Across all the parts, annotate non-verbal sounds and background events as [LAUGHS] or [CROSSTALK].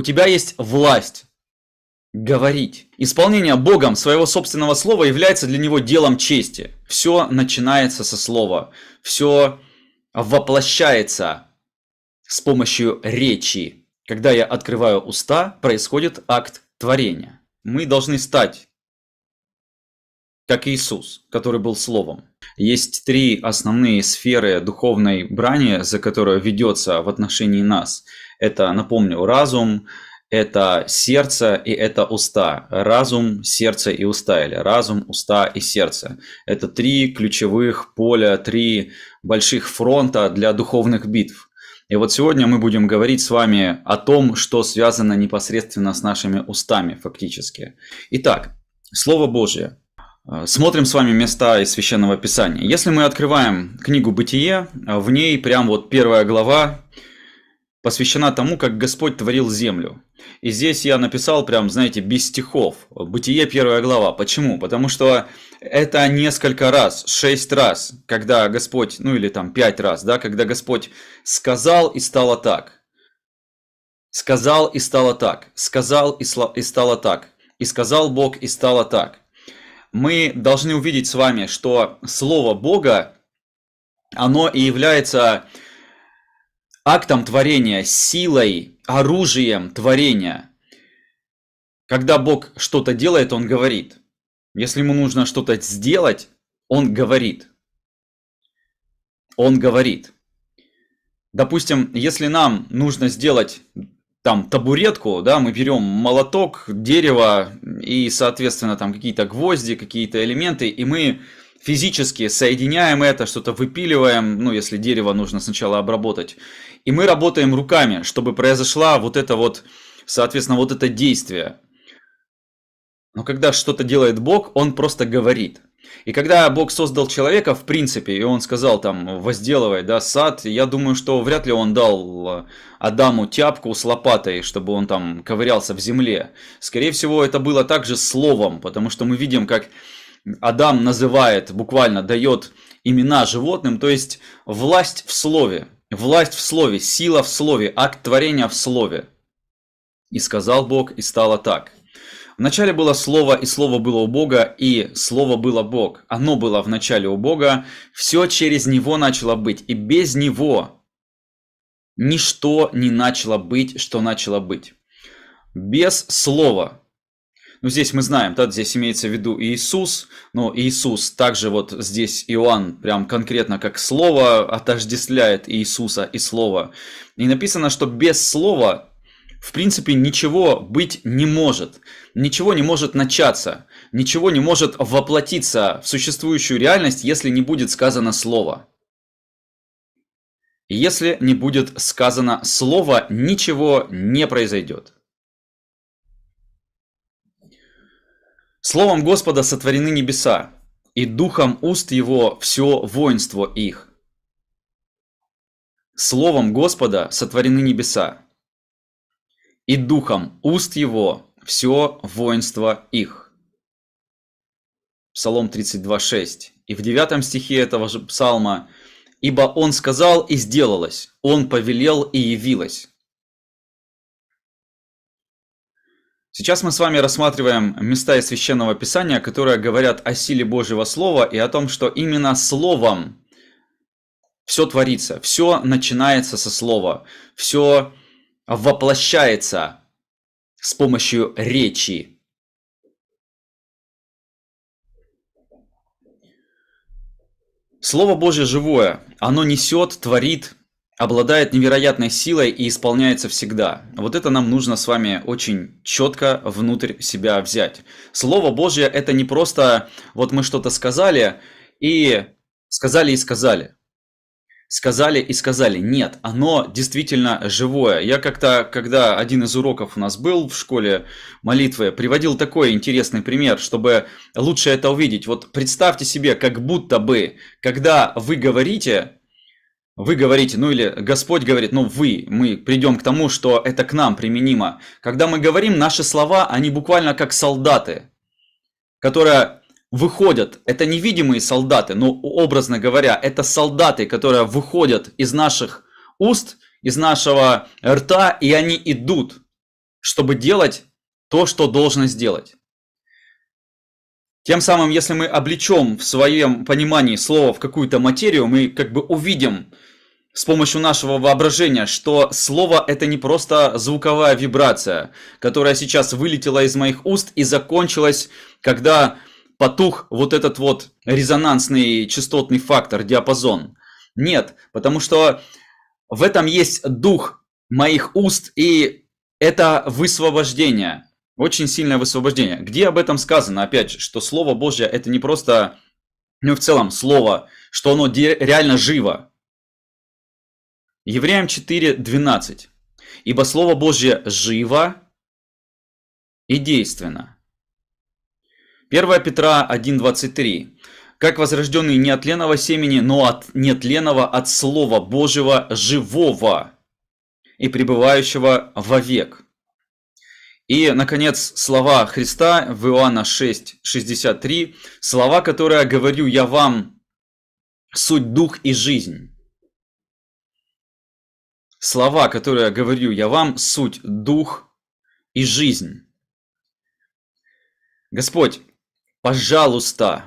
У тебя есть власть говорить. Исполнение Богом своего собственного слова является для него делом чести. Все начинается со слова. Все воплощается с помощью речи. Когда я открываю уста, происходит акт творения. Мы должны стать как Иисус, который был Словом. Есть три основные сферы духовной брани, за которую ведется в отношении нас. Это, напомню, разум, это сердце и это уста. Разум, сердце и уста, или разум, уста и сердце. Это три ключевых поля, три больших фронта для духовных битв. И вот сегодня мы будем говорить с вами о том, что связано непосредственно с нашими устами фактически. Итак, Слово Божье. Смотрим с вами места из Священного Писания. Если мы открываем книгу «Бытие», в ней прям вот первая глава, посвящена тому, как Господь творил землю. И здесь я написал прям, знаете, без стихов. Бытие первая глава. Почему? Потому что это несколько раз, шесть раз, когда Господь, ну или там пять раз, да, когда Господь сказал и стало так. Сказал и стало так. Сказал и, и стало так. И сказал Бог и стало так. Мы должны увидеть с вами, что Слово Бога, оно и является актом творения, силой, оружием творения. Когда Бог что-то делает, Он говорит. Если ему нужно что-то сделать, Он говорит. Он говорит. Допустим, если нам нужно сделать там табуретку, да, мы берем молоток, дерево и, соответственно, там какие-то гвозди, какие-то элементы, и мы физически соединяем это, что-то выпиливаем, ну, если дерево нужно сначала обработать, и мы работаем руками, чтобы произошла вот это вот, соответственно, вот это действие. Но когда что-то делает Бог, он просто говорит. И когда Бог создал человека, в принципе, и он сказал там, возделывай, да, сад, я думаю, что вряд ли он дал э, Адаму тяпку с лопатой, чтобы он там ковырялся в земле. Скорее всего, это было также словом, потому что мы видим, как Адам называет, буквально дает имена животным, то есть власть в слове. Власть в слове, сила в слове, акт творения в слове. И сказал Бог, и стало так. Вначале было Слово, и Слово было у Бога, и Слово было Бог. Оно было вначале у Бога, все через Него начало быть, и без Него ничто не начало быть, что начало быть. Без Слова ну, здесь мы знаем, да, здесь имеется в виду Иисус, но Иисус также вот здесь Иоанн прям конкретно как слово отождествляет Иисуса и слово. И написано, что без слова в принципе ничего быть не может, ничего не может начаться, ничего не может воплотиться в существующую реальность, если не будет сказано слово. Если не будет сказано слово, ничего не произойдет. Словом Господа сотворены небеса, и духом уст его все воинство их. Словом Господа сотворены небеса, и духом уст его все воинство их. Псалом 32.6. И в 9 стихе этого же псалма «Ибо он сказал и сделалось, он повелел и явилось». Сейчас мы с вами рассматриваем места из Священного Писания, которые говорят о силе Божьего Слова и о том, что именно Словом все творится, все начинается со Слова, все воплощается с помощью речи. Слово Божье живое, оно несет, творит, обладает невероятной силой и исполняется всегда. Вот это нам нужно с вами очень четко внутрь себя взять. Слово Божье это не просто вот мы что-то сказали и сказали и сказали. Сказали и сказали. Нет, оно действительно живое. Я как-то, когда один из уроков у нас был в школе молитвы, приводил такой интересный пример, чтобы лучше это увидеть. Вот представьте себе, как будто бы, когда вы говорите, вы говорите, ну или Господь говорит, ну вы, мы придем к тому, что это к нам применимо. Когда мы говорим, наши слова, они буквально как солдаты, которые выходят. Это невидимые солдаты, но образно говоря, это солдаты, которые выходят из наших уст, из нашего рта, и они идут, чтобы делать то, что должно сделать. Тем самым, если мы облечем в своем понимании слова в какую-то материю, мы как бы увидим с помощью нашего воображения, что слово это не просто звуковая вибрация, которая сейчас вылетела из моих уст и закончилась, когда потух вот этот вот резонансный частотный фактор, диапазон. Нет, потому что в этом есть дух моих уст и это высвобождение, очень сильное высвобождение. Где об этом сказано, опять же, что Слово Божье это не просто, ну в целом, Слово, что оно реально живо, Евреям 4.12. Ибо Слово Божье живо и действенно. 1 Петра 1.23. Как возрожденный не от ленного семени, но от нетленного, от Слова Божьего живого и пребывающего вовек. И, наконец, слова Христа в Иоанна 6, 63, слова, которые говорю я вам, суть дух и жизнь. Слова, которые я говорю я вам, суть дух и жизнь. Господь, пожалуйста,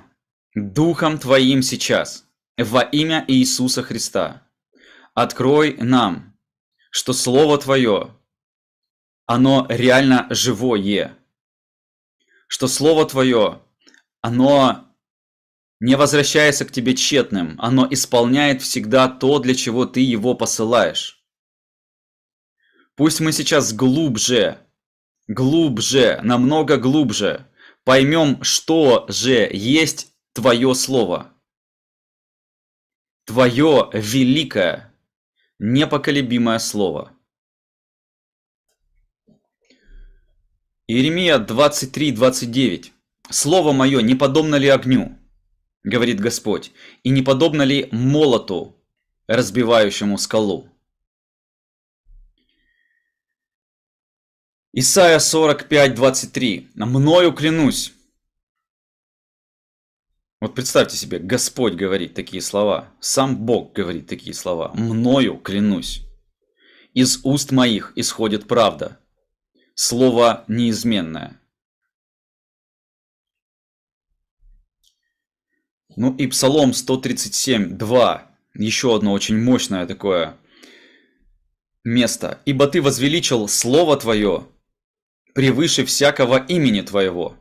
Духом Твоим сейчас, во имя Иисуса Христа, открой нам, что Слово Твое, оно реально живое, что Слово Твое, оно не возвращается к тебе тщетным, оно исполняет всегда то, для чего ты его посылаешь. Пусть мы сейчас глубже, глубже, намного глубже поймем, что же есть Твое Слово. Твое великое, непоколебимое Слово. Иеремия 23:29. «Слово мое не подобно ли огню?» – говорит Господь, – «и не подобно ли молоту, разбивающему скалу?» Исайя 45, 23. «Мною клянусь». Вот представьте себе, Господь говорит такие слова, сам Бог говорит такие слова. «Мною клянусь». «Из уст моих исходит правда». Слово неизменное. Ну и Псалом 137, 2. Еще одно очень мощное такое место. «Ибо ты возвеличил Слово Твое, превыше всякого имени Твоего.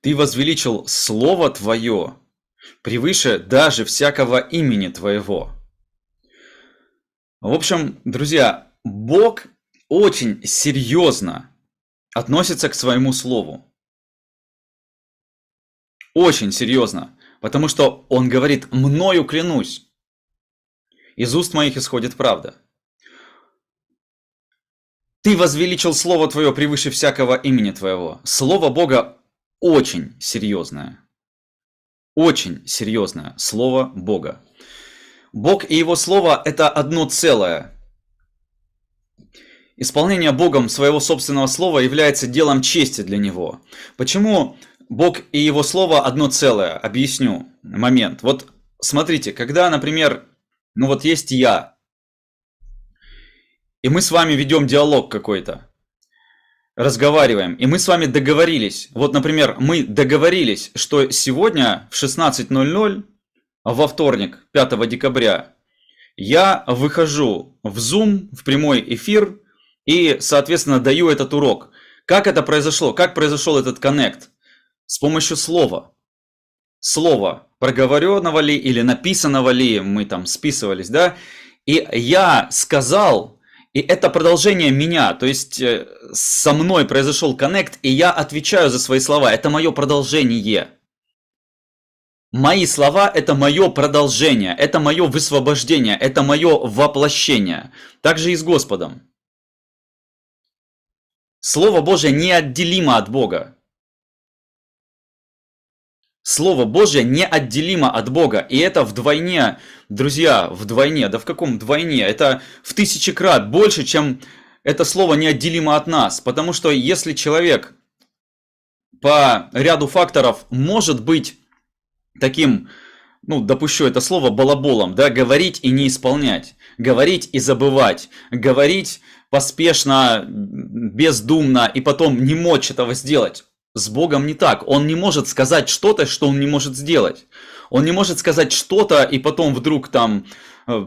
Ты возвеличил Слово Твое превыше даже всякого имени Твоего. В общем, друзья, Бог очень серьезно относится к своему Слову. Очень серьезно, потому что Он говорит «мною клянусь». Из уст моих исходит правда – ты возвеличил Слово Твое превыше всякого имени Твоего. Слово Бога очень серьезное. Очень серьезное Слово Бога. Бог и Его Слово – это одно целое. Исполнение Богом своего собственного Слова является делом чести для Него. Почему Бог и Его Слово одно целое? Объясню момент. Вот смотрите, когда, например, ну вот есть я, и мы с вами ведем диалог какой-то, разговариваем, и мы с вами договорились. Вот, например, мы договорились, что сегодня в 16.00, во вторник, 5 декабря, я выхожу в Zoom, в прямой эфир, и, соответственно, даю этот урок. Как это произошло? Как произошел этот коннект? С помощью слова. Слово, проговоренного ли или написанного ли, мы там списывались, да? И я сказал, и это продолжение меня, то есть э, со мной произошел коннект, и я отвечаю за свои слова. Это мое продолжение. Мои слова – это мое продолжение, это мое высвобождение, это мое воплощение. Также и с Господом. Слово Божье неотделимо от Бога. Слово Божье неотделимо от Бога. И это вдвойне, друзья, вдвойне. Да в каком двойне? Это в тысячи крат больше, чем это слово неотделимо от нас. Потому что если человек по ряду факторов может быть таким, ну, допущу это слово, балаболом, да, говорить и не исполнять, говорить и забывать, говорить поспешно, бездумно и потом не мочь этого сделать, с Богом не так. Он не может сказать что-то, что он не может сделать. Он не может сказать что-то, и потом вдруг там э,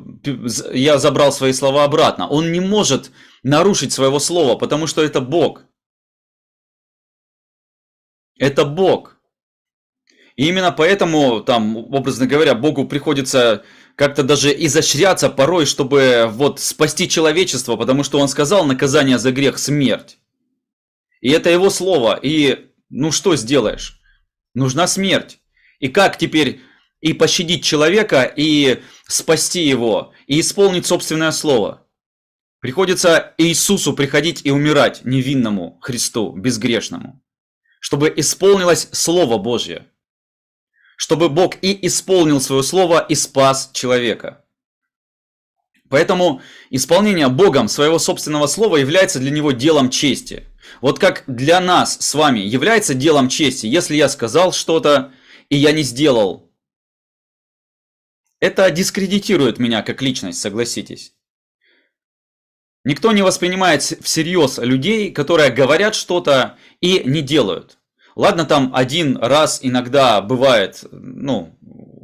я забрал свои слова обратно. Он не может нарушить своего слова, потому что это Бог. Это Бог. И именно поэтому, там, образно говоря, Богу приходится как-то даже изощряться порой, чтобы вот спасти человечество, потому что он сказал наказание за грех смерть. И это его слово. И ну что сделаешь? Нужна смерть. И как теперь и пощадить человека, и спасти его, и исполнить собственное слово? Приходится Иисусу приходить и умирать невинному Христу, безгрешному, чтобы исполнилось Слово Божье, чтобы Бог и исполнил свое Слово, и спас человека. Поэтому исполнение Богом своего собственного слова является для него делом чести. Вот как для нас с вами является делом чести, если я сказал что-то, и я не сделал. Это дискредитирует меня как личность, согласитесь. Никто не воспринимает всерьез людей, которые говорят что-то и не делают. Ладно, там один раз иногда бывает, ну,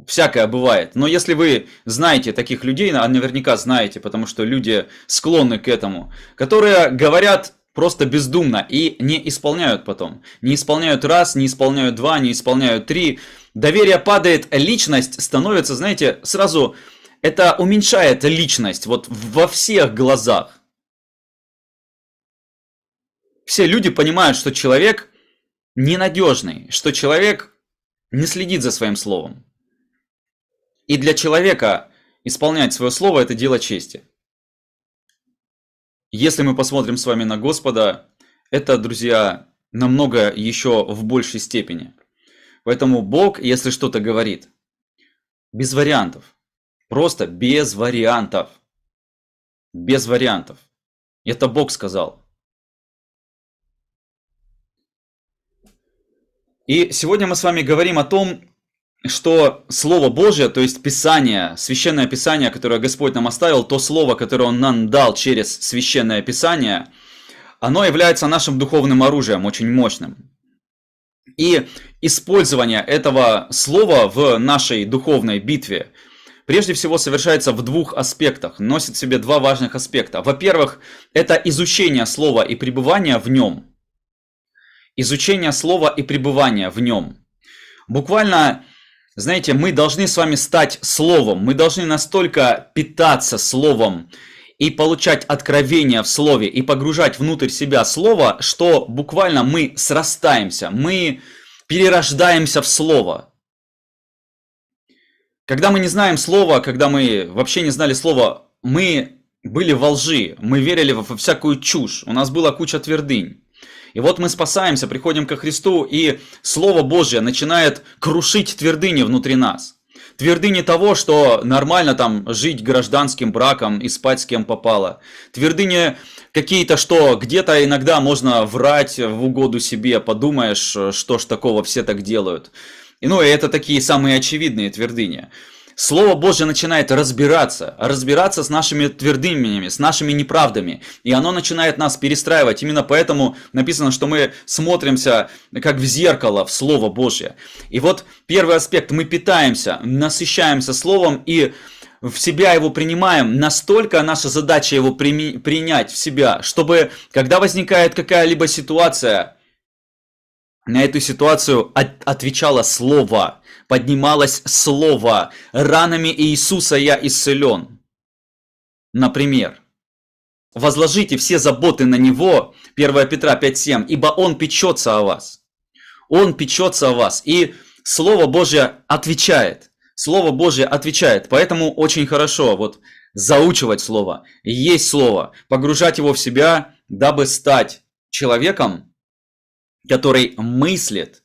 всякое бывает. Но если вы знаете таких людей, а наверняка знаете, потому что люди склонны к этому, которые говорят просто бездумно и не исполняют потом. Не исполняют раз, не исполняют два, не исполняют три. Доверие падает, личность становится, знаете, сразу это уменьшает личность вот во всех глазах. Все люди понимают, что человек ненадежный, что человек не следит за своим словом. И для человека исполнять свое слово – это дело чести. Если мы посмотрим с вами на Господа, это, друзья, намного еще в большей степени. Поэтому Бог, если что-то говорит, без вариантов. Просто без вариантов. Без вариантов. Это Бог сказал. И сегодня мы с вами говорим о том, что Слово Божье, то есть Писание, Священное Писание, которое Господь нам оставил, то Слово, которое Он нам дал через Священное Писание, оно является нашим духовным оружием, очень мощным. И использование этого слова в нашей духовной битве прежде всего совершается в двух аспектах, носит в себе два важных аспекта. Во-первых, это изучение слова и пребывание в нем. Изучение слова и пребывание в нем. Буквально знаете, мы должны с вами стать словом, мы должны настолько питаться словом и получать откровение в слове и погружать внутрь себя слово, что буквально мы срастаемся, мы перерождаемся в слово. Когда мы не знаем слова, когда мы вообще не знали слова, мы были во лжи, мы верили во всякую чушь, у нас была куча твердынь. И вот мы спасаемся, приходим ко Христу, и Слово Божье начинает крушить твердыни внутри нас. Твердыни того, что нормально там жить гражданским браком и спать с кем попало. Твердыни какие-то, что где-то иногда можно врать в угоду себе, подумаешь, что ж такого все так делают. И, ну, и это такие самые очевидные твердыни. Слово Божье начинает разбираться, а разбираться с нашими твердынями, с нашими неправдами. И оно начинает нас перестраивать. Именно поэтому написано, что мы смотримся как в зеркало, в Слово Божье. И вот первый аспект, мы питаемся, насыщаемся Словом и в себя его принимаем, настолько наша задача его прими, принять в себя, чтобы когда возникает какая-либо ситуация, на эту ситуацию от, отвечало слово, поднималось слово «Ранами Иисуса я исцелен». Например, «Возложите все заботы на Него» 1 Петра 5.7, «Ибо Он печется о вас». Он печется о вас. И Слово Божье отвечает. Слово Божье отвечает. Поэтому очень хорошо вот заучивать Слово. Есть Слово. Погружать его в себя, дабы стать человеком, который мыслит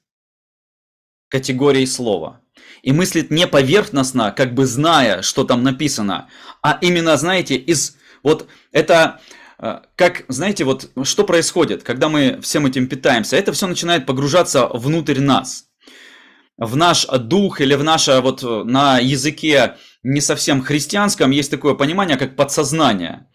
категорией слова. И мыслит не поверхностно, как бы зная, что там написано, а именно, знаете, из... Вот это э, как, знаете, вот что происходит, когда мы всем этим питаемся? Это все начинает погружаться внутрь нас, в наш дух или в наше, вот на языке не совсем христианском есть такое понимание, как подсознание.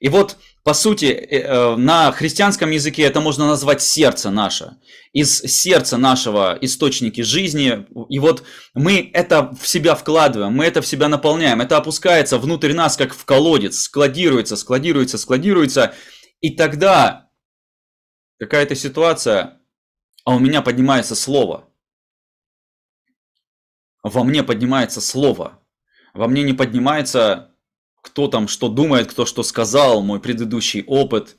И вот по сути, э, э, на христианском языке это можно назвать сердце наше. Из сердца нашего источники жизни. И вот мы это в себя вкладываем, мы это в себя наполняем. Это опускается внутрь нас, как в колодец, складируется, складируется, складируется. И тогда какая-то ситуация, а у меня поднимается слово. Во мне поднимается слово. Во мне не поднимается кто там что думает, кто что сказал, мой предыдущий опыт,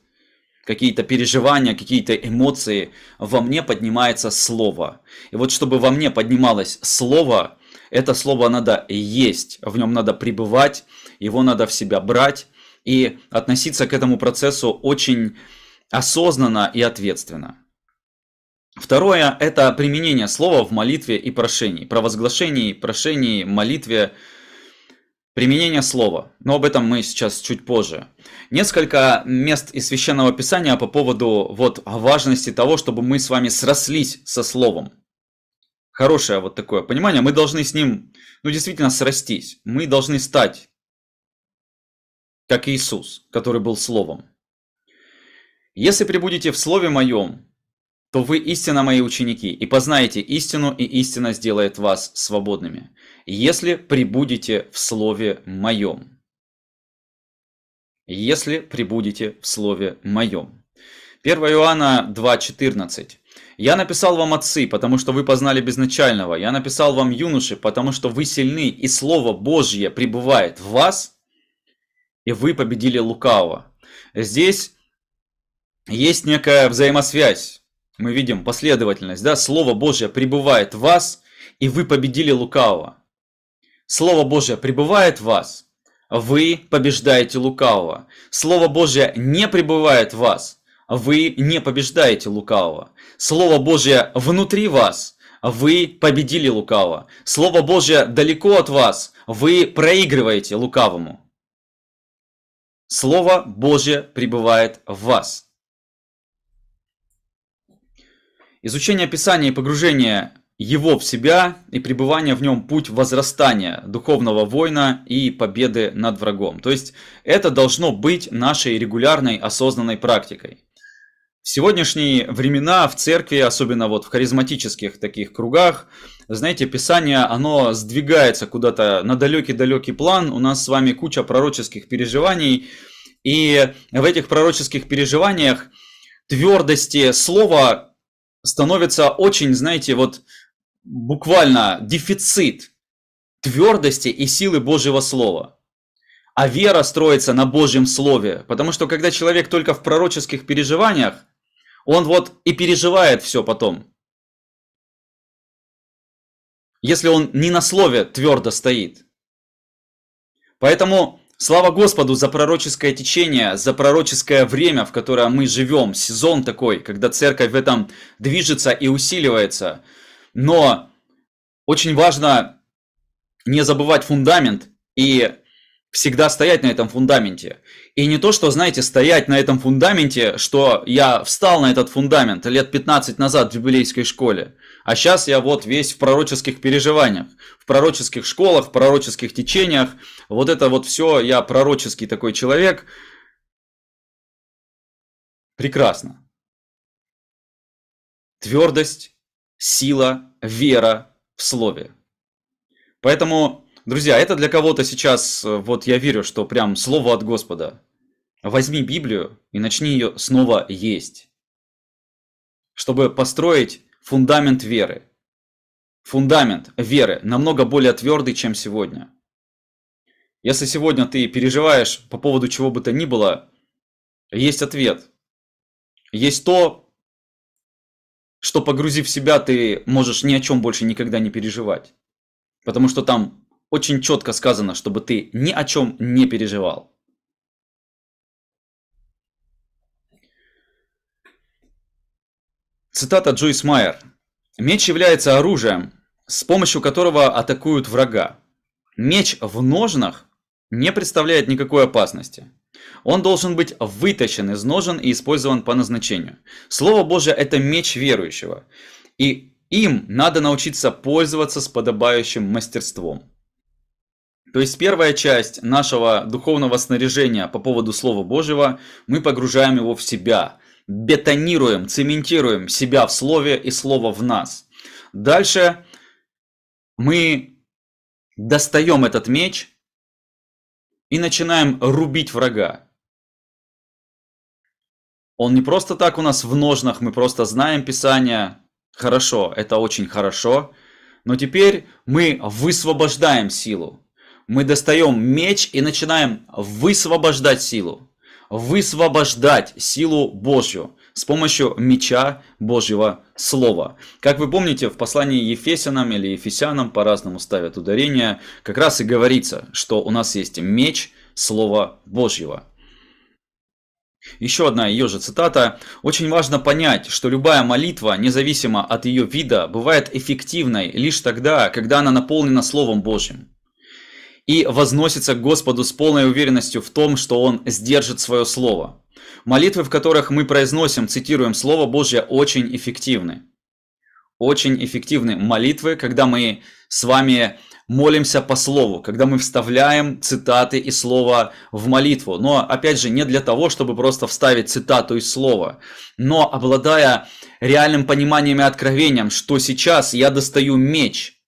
какие-то переживания, какие-то эмоции, во мне поднимается слово. И вот чтобы во мне поднималось слово, это слово надо есть, в нем надо пребывать, его надо в себя брать и относиться к этому процессу очень осознанно и ответственно. Второе – это применение слова в молитве и прошении, провозглашении, прошении, молитве, Применение слова, но об этом мы сейчас чуть позже. Несколько мест из Священного Писания по поводу вот важности того, чтобы мы с вами срослись со словом. Хорошее вот такое понимание. Мы должны с ним, ну действительно, срастись. Мы должны стать, как Иисус, который был словом. «Если прибудете в слове моем, то вы истинно мои ученики, и познаете истину, и истина сделает вас свободными, если прибудете в слове моем. Если прибудете в слове моем. 1 Иоанна 2,14. «Я написал вам отцы, потому что вы познали безначального. Я написал вам юноши, потому что вы сильны, и Слово Божье пребывает в вас, и вы победили лукавого». Здесь есть некая взаимосвязь мы видим последовательность, да, Слово Божье пребывает в вас, и вы победили лукавого. Слово Божье пребывает в вас, вы побеждаете лукавого. Слово Божье не пребывает в вас, вы не побеждаете лукавого. Слово Божье внутри вас, вы победили лукавого. Слово Божье далеко от вас, вы проигрываете лукавому. Слово Божье пребывает в вас. Изучение Писания и погружение его в себя и пребывание в нем путь возрастания духовного воина и победы над врагом. То есть это должно быть нашей регулярной осознанной практикой. В сегодняшние времена в церкви, особенно вот в харизматических таких кругах, знаете, Писание, оно сдвигается куда-то на далекий-далекий план. У нас с вами куча пророческих переживаний. И в этих пророческих переживаниях твердости слова становится очень, знаете, вот буквально дефицит твердости и силы Божьего Слова. А вера строится на Божьем Слове, потому что когда человек только в пророческих переживаниях, он вот и переживает все потом. Если он не на Слове твердо стоит. Поэтому Слава Господу за пророческое течение, за пророческое время, в которое мы живем, сезон такой, когда церковь в этом движется и усиливается. Но очень важно не забывать фундамент и всегда стоять на этом фундаменте. И не то, что, знаете, стоять на этом фундаменте, что я встал на этот фундамент лет 15 назад в библейской школе. А сейчас я вот весь в пророческих переживаниях, в пророческих школах, в пророческих течениях. Вот это вот все, я пророческий такой человек. Прекрасно. Твердость, сила, вера в слове. Поэтому, друзья, это для кого-то сейчас, э, вот я верю, что прям слово от Господа. Возьми Библию и начни ее снова есть, чтобы построить фундамент веры. Фундамент веры намного более твердый, чем сегодня. Если сегодня ты переживаешь по поводу чего бы то ни было, есть ответ. Есть то, что погрузив себя, ты можешь ни о чем больше никогда не переживать. Потому что там очень четко сказано, чтобы ты ни о чем не переживал. Цитата Джойс Майер. «Меч является оружием, с помощью которого атакуют врага. Меч в ножнах не представляет никакой опасности. Он должен быть вытащен из ножен и использован по назначению. Слово Божье – это меч верующего, и им надо научиться пользоваться с подобающим мастерством. То есть первая часть нашего духовного снаряжения по поводу Слова Божьего, мы погружаем его в себя, бетонируем, цементируем себя в слове и слово в нас. Дальше мы достаем этот меч и начинаем рубить врага. Он не просто так у нас в ножнах, мы просто знаем Писание. Хорошо, это очень хорошо. Но теперь мы высвобождаем силу. Мы достаем меч и начинаем высвобождать силу высвобождать силу Божью с помощью меча Божьего Слова. Как вы помните, в послании Ефесянам или Ефесянам по-разному ставят ударение, как раз и говорится, что у нас есть меч Слова Божьего. Еще одна ее же цитата. «Очень важно понять, что любая молитва, независимо от ее вида, бывает эффективной лишь тогда, когда она наполнена Словом Божьим и возносится к Господу с полной уверенностью в том, что Он сдержит свое слово. Молитвы, в которых мы произносим, цитируем Слово Божье, очень эффективны. Очень эффективны молитвы, когда мы с вами молимся по Слову, когда мы вставляем цитаты и Слово в молитву. Но, опять же, не для того, чтобы просто вставить цитату и слово, но обладая реальным пониманием и откровением, что сейчас я достаю меч –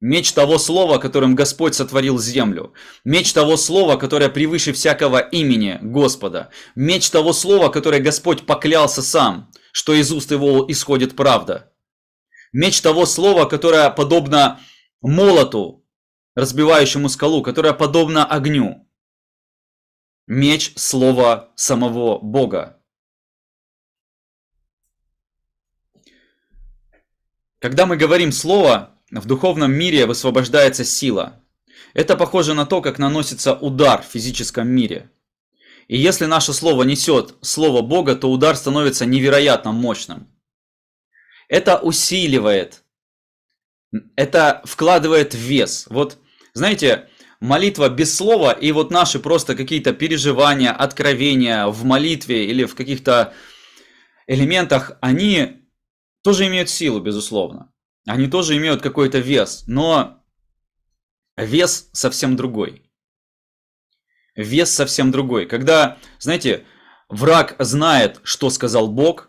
Меч того слова, которым Господь сотворил землю. Меч того слова, которое превыше всякого имени Господа. Меч того слова, которое Господь поклялся сам, что из уст его исходит правда. Меч того слова, которое подобно молоту, разбивающему скалу, которое подобно огню. Меч слова самого Бога. Когда мы говорим слово, в духовном мире высвобождается сила. Это похоже на то, как наносится удар в физическом мире. И если наше слово несет слово Бога, то удар становится невероятно мощным. Это усиливает, это вкладывает вес. Вот, знаете, молитва без слова и вот наши просто какие-то переживания, откровения в молитве или в каких-то элементах, они тоже имеют силу, безусловно они тоже имеют какой-то вес, но вес совсем другой. Вес совсем другой. Когда, знаете, враг знает, что сказал Бог,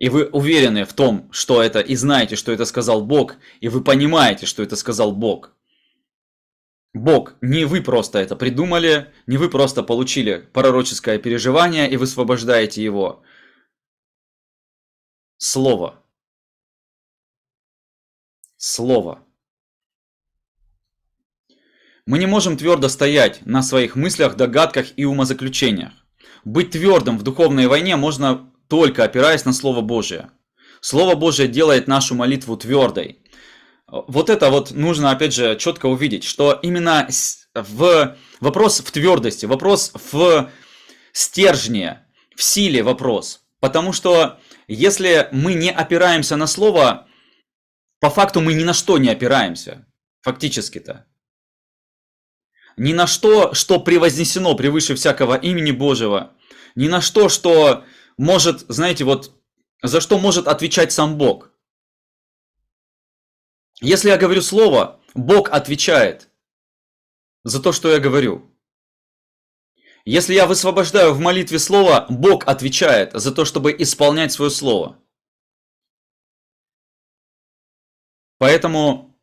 и вы уверены в том, что это, и знаете, что это сказал Бог, и вы понимаете, что это сказал Бог. Бог, не вы просто это придумали, не вы просто получили пророческое переживание и высвобождаете его. Слово – слово. Мы не можем твердо стоять на своих мыслях, догадках и умозаключениях. Быть твердым в духовной войне можно только опираясь на Слово Божие. Слово Божие делает нашу молитву твердой. Вот это вот нужно, опять же, четко увидеть, что именно в вопрос в твердости, вопрос в стержне, в силе вопрос. Потому что если мы не опираемся на Слово, по факту мы ни на что не опираемся, фактически-то. Ни на что, что превознесено превыше всякого имени Божьего. Ни на что, что может, знаете, вот за что может отвечать сам Бог. Если я говорю слово, Бог отвечает за то, что я говорю. Если я высвобождаю в молитве слово, Бог отвечает за то, чтобы исполнять свое слово. Поэтому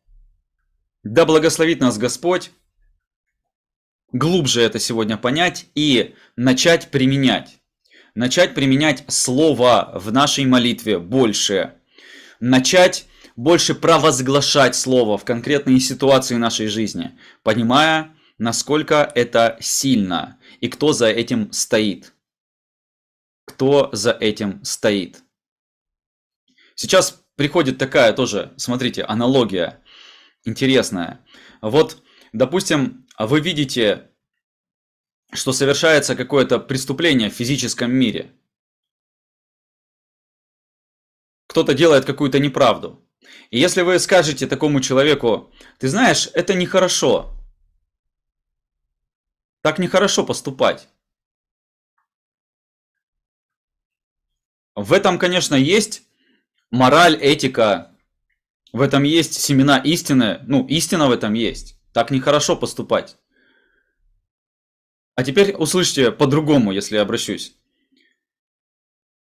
да благословит нас Господь глубже это сегодня понять и начать применять. Начать применять слово в нашей молитве больше. Начать больше провозглашать слово в конкретные ситуации нашей жизни, понимая, насколько это сильно и кто за этим стоит. Кто за этим стоит. Сейчас приходит такая тоже, смотрите, аналогия интересная. Вот, допустим, вы видите, что совершается какое-то преступление в физическом мире. Кто-то делает какую-то неправду. И если вы скажете такому человеку, ты знаешь, это нехорошо, так нехорошо поступать. В этом, конечно, есть мораль, этика, в этом есть семена истины, ну, истина в этом есть. Так нехорошо поступать. А теперь услышьте по-другому, если я обращусь.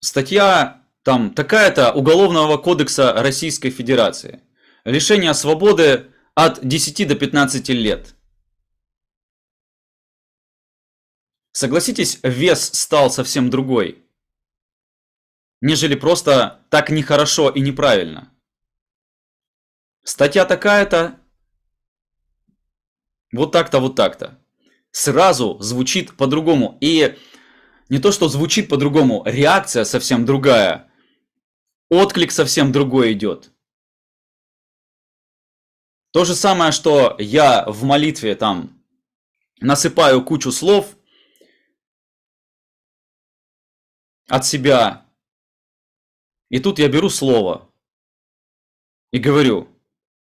Статья там такая-то Уголовного кодекса Российской Федерации. Лишение свободы от 10 до 15 лет. Согласитесь, вес стал совсем другой нежели просто «так нехорошо и неправильно». Статья такая-то, вот так-то, вот так-то. Сразу звучит по-другому. И не то, что звучит по-другому, реакция совсем другая. Отклик совсем другой идет. То же самое, что я в молитве там насыпаю кучу слов от себя, и тут я беру слово и говорю,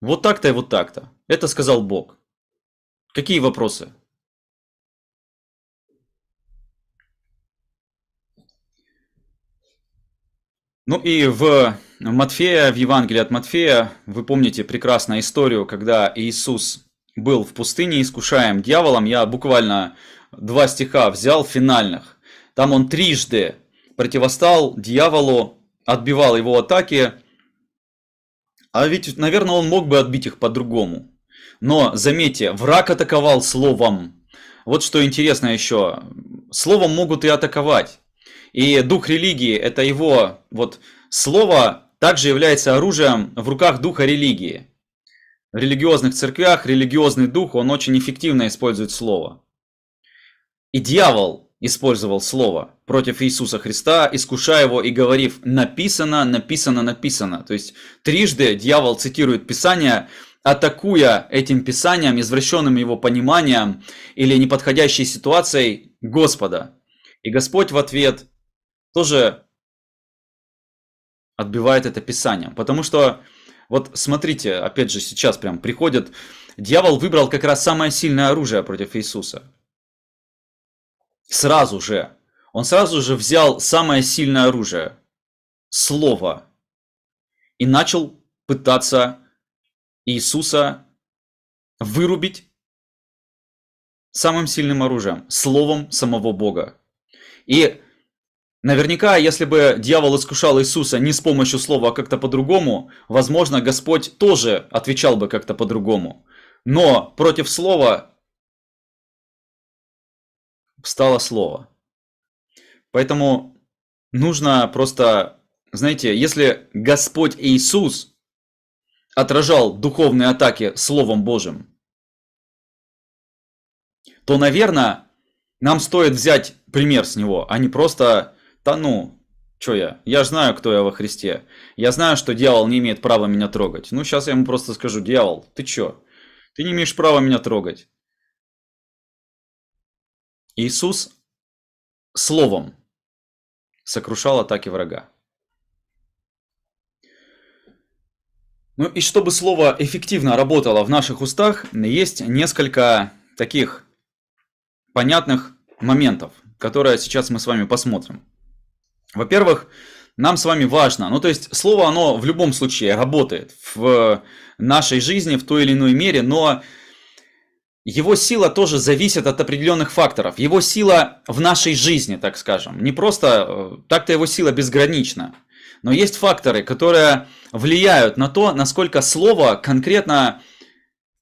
вот так-то и вот так-то. Это сказал Бог. Какие вопросы? Ну и в Матфея, в Евангелии от Матфея, вы помните прекрасную историю, когда Иисус был в пустыне искушаем дьяволом. Я буквально два стиха взял финальных. Там он трижды противостал дьяволу отбивал его атаки. А ведь, наверное, он мог бы отбить их по-другому. Но, заметьте, враг атаковал словом. Вот что интересно еще. Словом могут и атаковать. И дух религии – это его вот слово также является оружием в руках духа религии. В религиозных церквях религиозный дух, он очень эффективно использует слово. И дьявол использовал слово против Иисуса Христа, искушая его и говорив «написано, написано, написано». То есть трижды дьявол цитирует Писание, атакуя этим Писанием, извращенным его пониманием или неподходящей ситуацией Господа. И Господь в ответ тоже отбивает это Писанием. Потому что, вот смотрите, опять же сейчас прям приходят дьявол выбрал как раз самое сильное оружие против Иисуса. Сразу же. Он сразу же взял самое сильное оружие. Слово. И начал пытаться Иисуса вырубить самым сильным оружием, словом самого Бога. И наверняка, если бы дьявол искушал Иисуса не с помощью слова, а как-то по-другому, возможно, Господь тоже отвечал бы как-то по-другому. Но против слова стало слово. Поэтому нужно просто, знаете, если Господь Иисус отражал духовные атаки Словом Божьим, то, наверное, нам стоит взять пример с него, а не просто тону, что я? Я же знаю, кто я во Христе. Я знаю, что дьявол не имеет права меня трогать. Ну, сейчас я ему просто скажу, дьявол, ты чё? Ты не имеешь права меня трогать. Иисус словом сокрушал атаки врага. Ну и чтобы слово эффективно работало в наших устах, есть несколько таких понятных моментов, которые сейчас мы с вами посмотрим. Во-первых, нам с вами важно, ну то есть слово оно в любом случае работает в нашей жизни в той или иной мере, но его сила тоже зависит от определенных факторов. Его сила в нашей жизни, так скажем. Не просто э, так-то его сила безгранична. Но есть факторы, которые влияют на то, насколько слово конкретно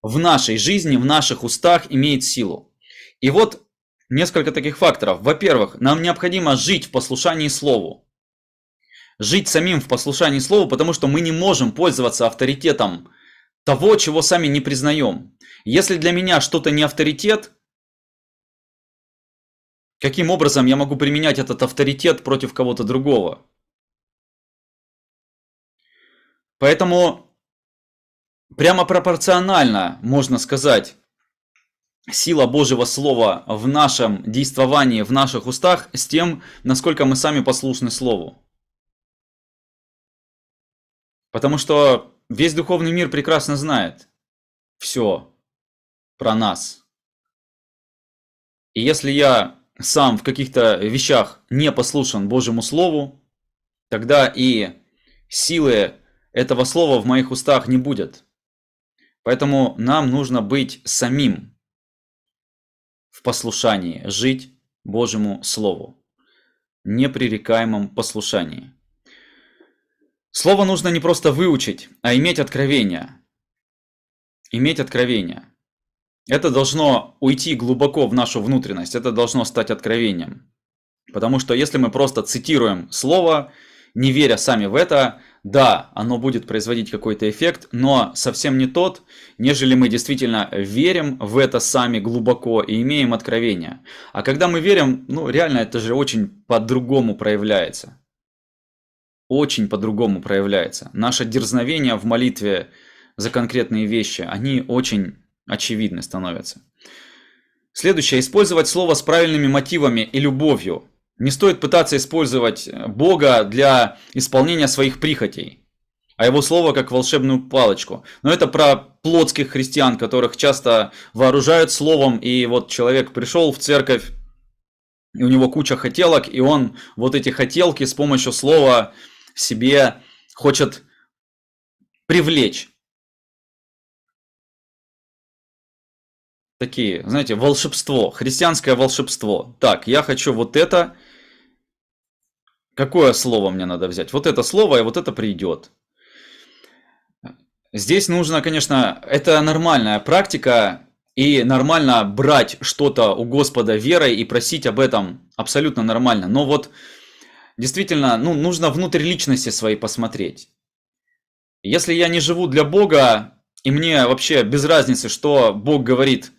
в нашей жизни, в наших устах имеет силу. И вот несколько таких факторов. Во-первых, нам необходимо жить в послушании слову. Жить самим в послушании слову, потому что мы не можем пользоваться авторитетом того, чего сами не признаем. Если для меня что-то не авторитет, каким образом я могу применять этот авторитет против кого-то другого? Поэтому прямо пропорционально можно сказать, сила Божьего Слова в нашем действовании, в наших устах, с тем, насколько мы сами послушны Слову. Потому что Весь духовный мир прекрасно знает все про нас. И если я сам в каких-то вещах не послушан Божьему Слову, тогда и силы этого слова в моих устах не будет. Поэтому нам нужно быть самим в послушании, жить Божьему Слову, непререкаемом послушании. Слово нужно не просто выучить, а иметь откровение. Иметь откровение. Это должно уйти глубоко в нашу внутренность, это должно стать откровением. Потому что если мы просто цитируем слово, не веря сами в это, да, оно будет производить какой-то эффект, но совсем не тот, нежели мы действительно верим в это сами глубоко и имеем откровение. А когда мы верим, ну реально это же очень по-другому проявляется очень по-другому проявляется. Наше дерзновение в молитве за конкретные вещи, они очень очевидны становятся. Следующее. Использовать слово с правильными мотивами и любовью. Не стоит пытаться использовать Бога для исполнения своих прихотей, а его слово как волшебную палочку. Но это про плотских христиан, которых часто вооружают словом, и вот человек пришел в церковь, и у него куча хотелок, и он вот эти хотелки с помощью слова в себе хочет привлечь. Такие, знаете, волшебство, христианское волшебство. Так, я хочу вот это. Какое слово мне надо взять? Вот это слово, и вот это придет. Здесь нужно, конечно, это нормальная практика, и нормально брать что-то у Господа верой и просить об этом абсолютно нормально. Но вот действительно, ну, нужно внутрь личности своей посмотреть. Если я не живу для Бога, и мне вообще без разницы, что Бог говорит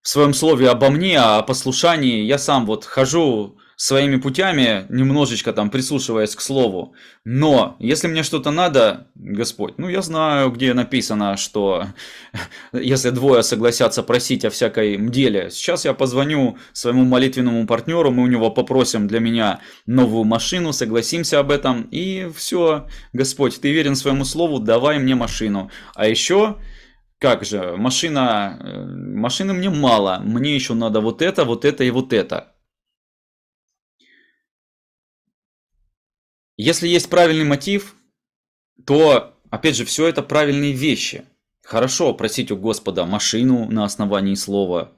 в своем слове обо мне, о послушании, я сам вот хожу своими путями, немножечко там прислушиваясь к слову. Но если мне что-то надо, Господь, ну я знаю, где написано, что [LAUGHS] если двое согласятся просить о всякой деле, сейчас я позвоню своему молитвенному партнеру, мы у него попросим для меня новую машину, согласимся об этом, и все, Господь, ты верен своему слову, давай мне машину. А еще как же, машина, э, машины мне мало, мне еще надо вот это, вот это и вот это. Если есть правильный мотив, то, опять же, все это правильные вещи. Хорошо просить у Господа машину на основании слова.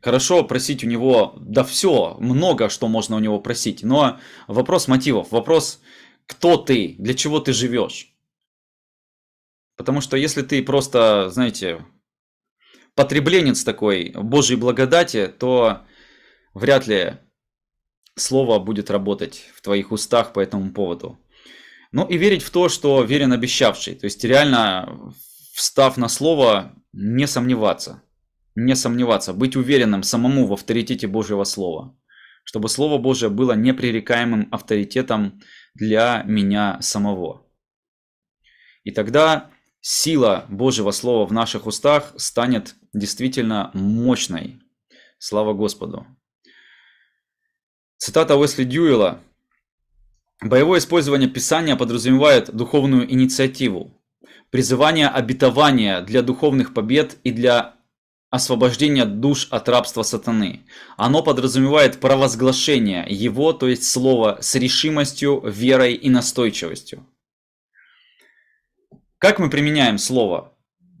Хорошо просить у него, да все, много что можно у него просить. Но вопрос мотивов, вопрос, кто ты, для чего ты живешь. Потому что если ты просто, знаете, потребленец такой Божьей благодати, то вряд ли слово будет работать в твоих устах по этому поводу. Ну и верить в то, что верен обещавший. То есть реально, встав на слово, не сомневаться. Не сомневаться, быть уверенным самому в авторитете Божьего Слова. Чтобы Слово Божье было непререкаемым авторитетом для меня самого. И тогда сила Божьего Слова в наших устах станет действительно мощной. Слава Господу! Цитата Уэсли Дьюэла. «Боевое использование Писания подразумевает духовную инициативу, призывание обетования для духовных побед и для освобождения душ от рабства сатаны. Оно подразумевает провозглашение его, то есть слова, с решимостью, верой и настойчивостью. Как мы применяем слово?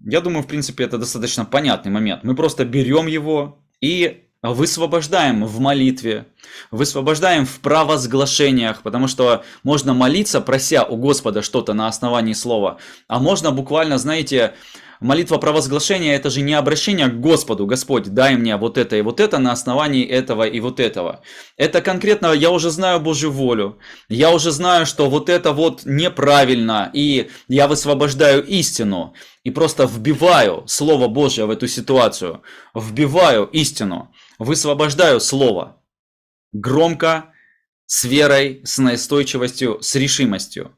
Я думаю, в принципе, это достаточно понятный момент. Мы просто берем его и высвобождаем в молитве, высвобождаем в правозглашениях, потому что можно молиться, прося у Господа что-то на основании слова, а можно буквально, знаете, молитва провозглашения – это же не обращение к Господу, Господь, дай мне вот это и вот это на основании этого и вот этого. Это конкретно я уже знаю Божью волю, я уже знаю, что вот это вот неправильно, и я высвобождаю истину, и просто вбиваю Слово Божье в эту ситуацию, вбиваю истину высвобождаю слово. Громко, с верой, с настойчивостью, с решимостью.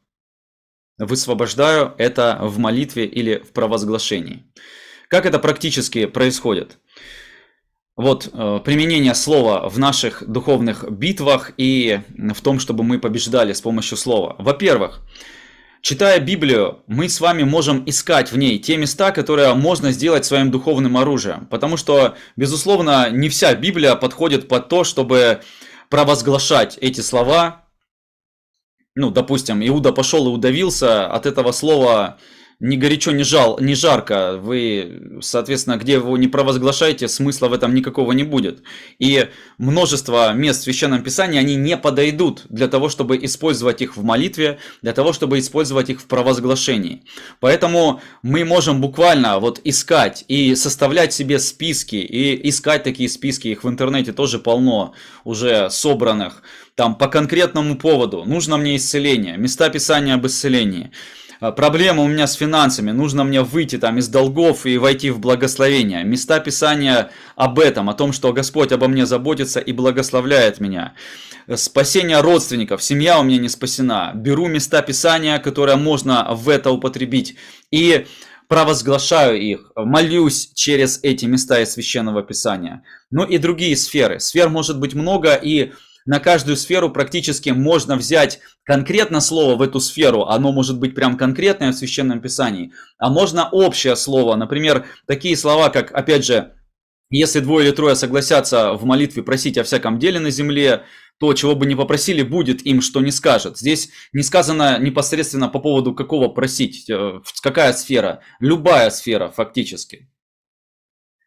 Высвобождаю это в молитве или в провозглашении. Как это практически происходит? Вот э, применение слова в наших духовных битвах и в том, чтобы мы побеждали с помощью слова. Во-первых, Читая Библию, мы с вами можем искать в ней те места, которые можно сделать своим духовным оружием. Потому что, безусловно, не вся Библия подходит под то, чтобы провозглашать эти слова. Ну, допустим, Иуда пошел и удавился, от этого слова ни горячо, ни, жал, ни жарко. Вы, соответственно, где его не провозглашаете, смысла в этом никакого не будет. И множество мест в Священном Писании, они не подойдут для того, чтобы использовать их в молитве, для того, чтобы использовать их в провозглашении. Поэтому мы можем буквально вот искать и составлять себе списки, и искать такие списки, их в интернете тоже полно уже собранных, там по конкретному поводу, нужно мне исцеление, места Писания об исцелении. «А, проблема у меня с финансами, нужно мне выйти там из долгов и войти в благословение. Места Писания об этом, о том, что Господь обо мне заботится и благословляет меня. Спасение родственников, семья у меня не спасена. Беру места Писания, которые можно в это употребить. И провозглашаю их, молюсь через эти места из Священного Писания. Ну и другие сферы. Сфер может быть много, и на каждую сферу практически можно взять конкретно слово в эту сферу, оно может быть прям конкретное в Священном Писании, а можно общее слово, например, такие слова, как, опять же, если двое или трое согласятся в молитве просить о всяком деле на земле, то, чего бы не попросили, будет им, что не скажет. Здесь не сказано непосредственно по поводу какого просить, э, какая сфера, любая сфера фактически.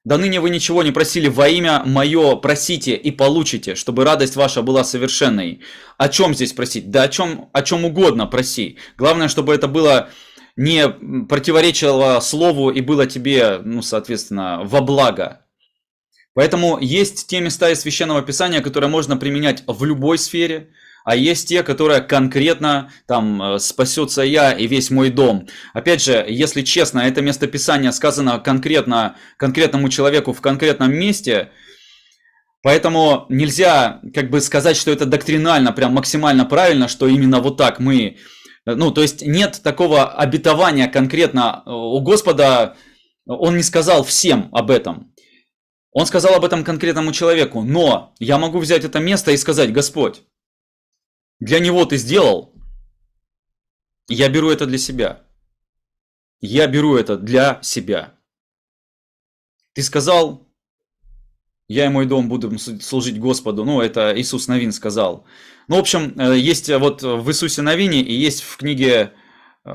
Да ныне вы ничего не просили во имя мое, просите и получите, чтобы радость ваша была совершенной. О чем здесь просить? Да о чем, о чем угодно проси. Главное, чтобы это было не противоречило слову и было тебе, ну, соответственно, во благо. Поэтому есть те места из Священного Писания, которые можно применять в любой сфере – а есть те, которые конкретно там э, спасется я и весь мой дом. Опять же, если честно, это местописание сказано конкретно конкретному человеку в конкретном месте, Поэтому нельзя как бы сказать, что это доктринально, прям максимально правильно, что именно вот так мы... Ну, то есть нет такого обетования конкретно у Господа, он не сказал всем об этом. Он сказал об этом конкретному человеку, но я могу взять это место и сказать, Господь, для него ты сделал. Я беру это для себя. Я беру это для себя. Ты сказал, я и мой дом будем служить Господу. Ну, это Иисус Новин сказал. Ну, в общем, э, есть э, вот в Иисусе Новине и есть в книге, э,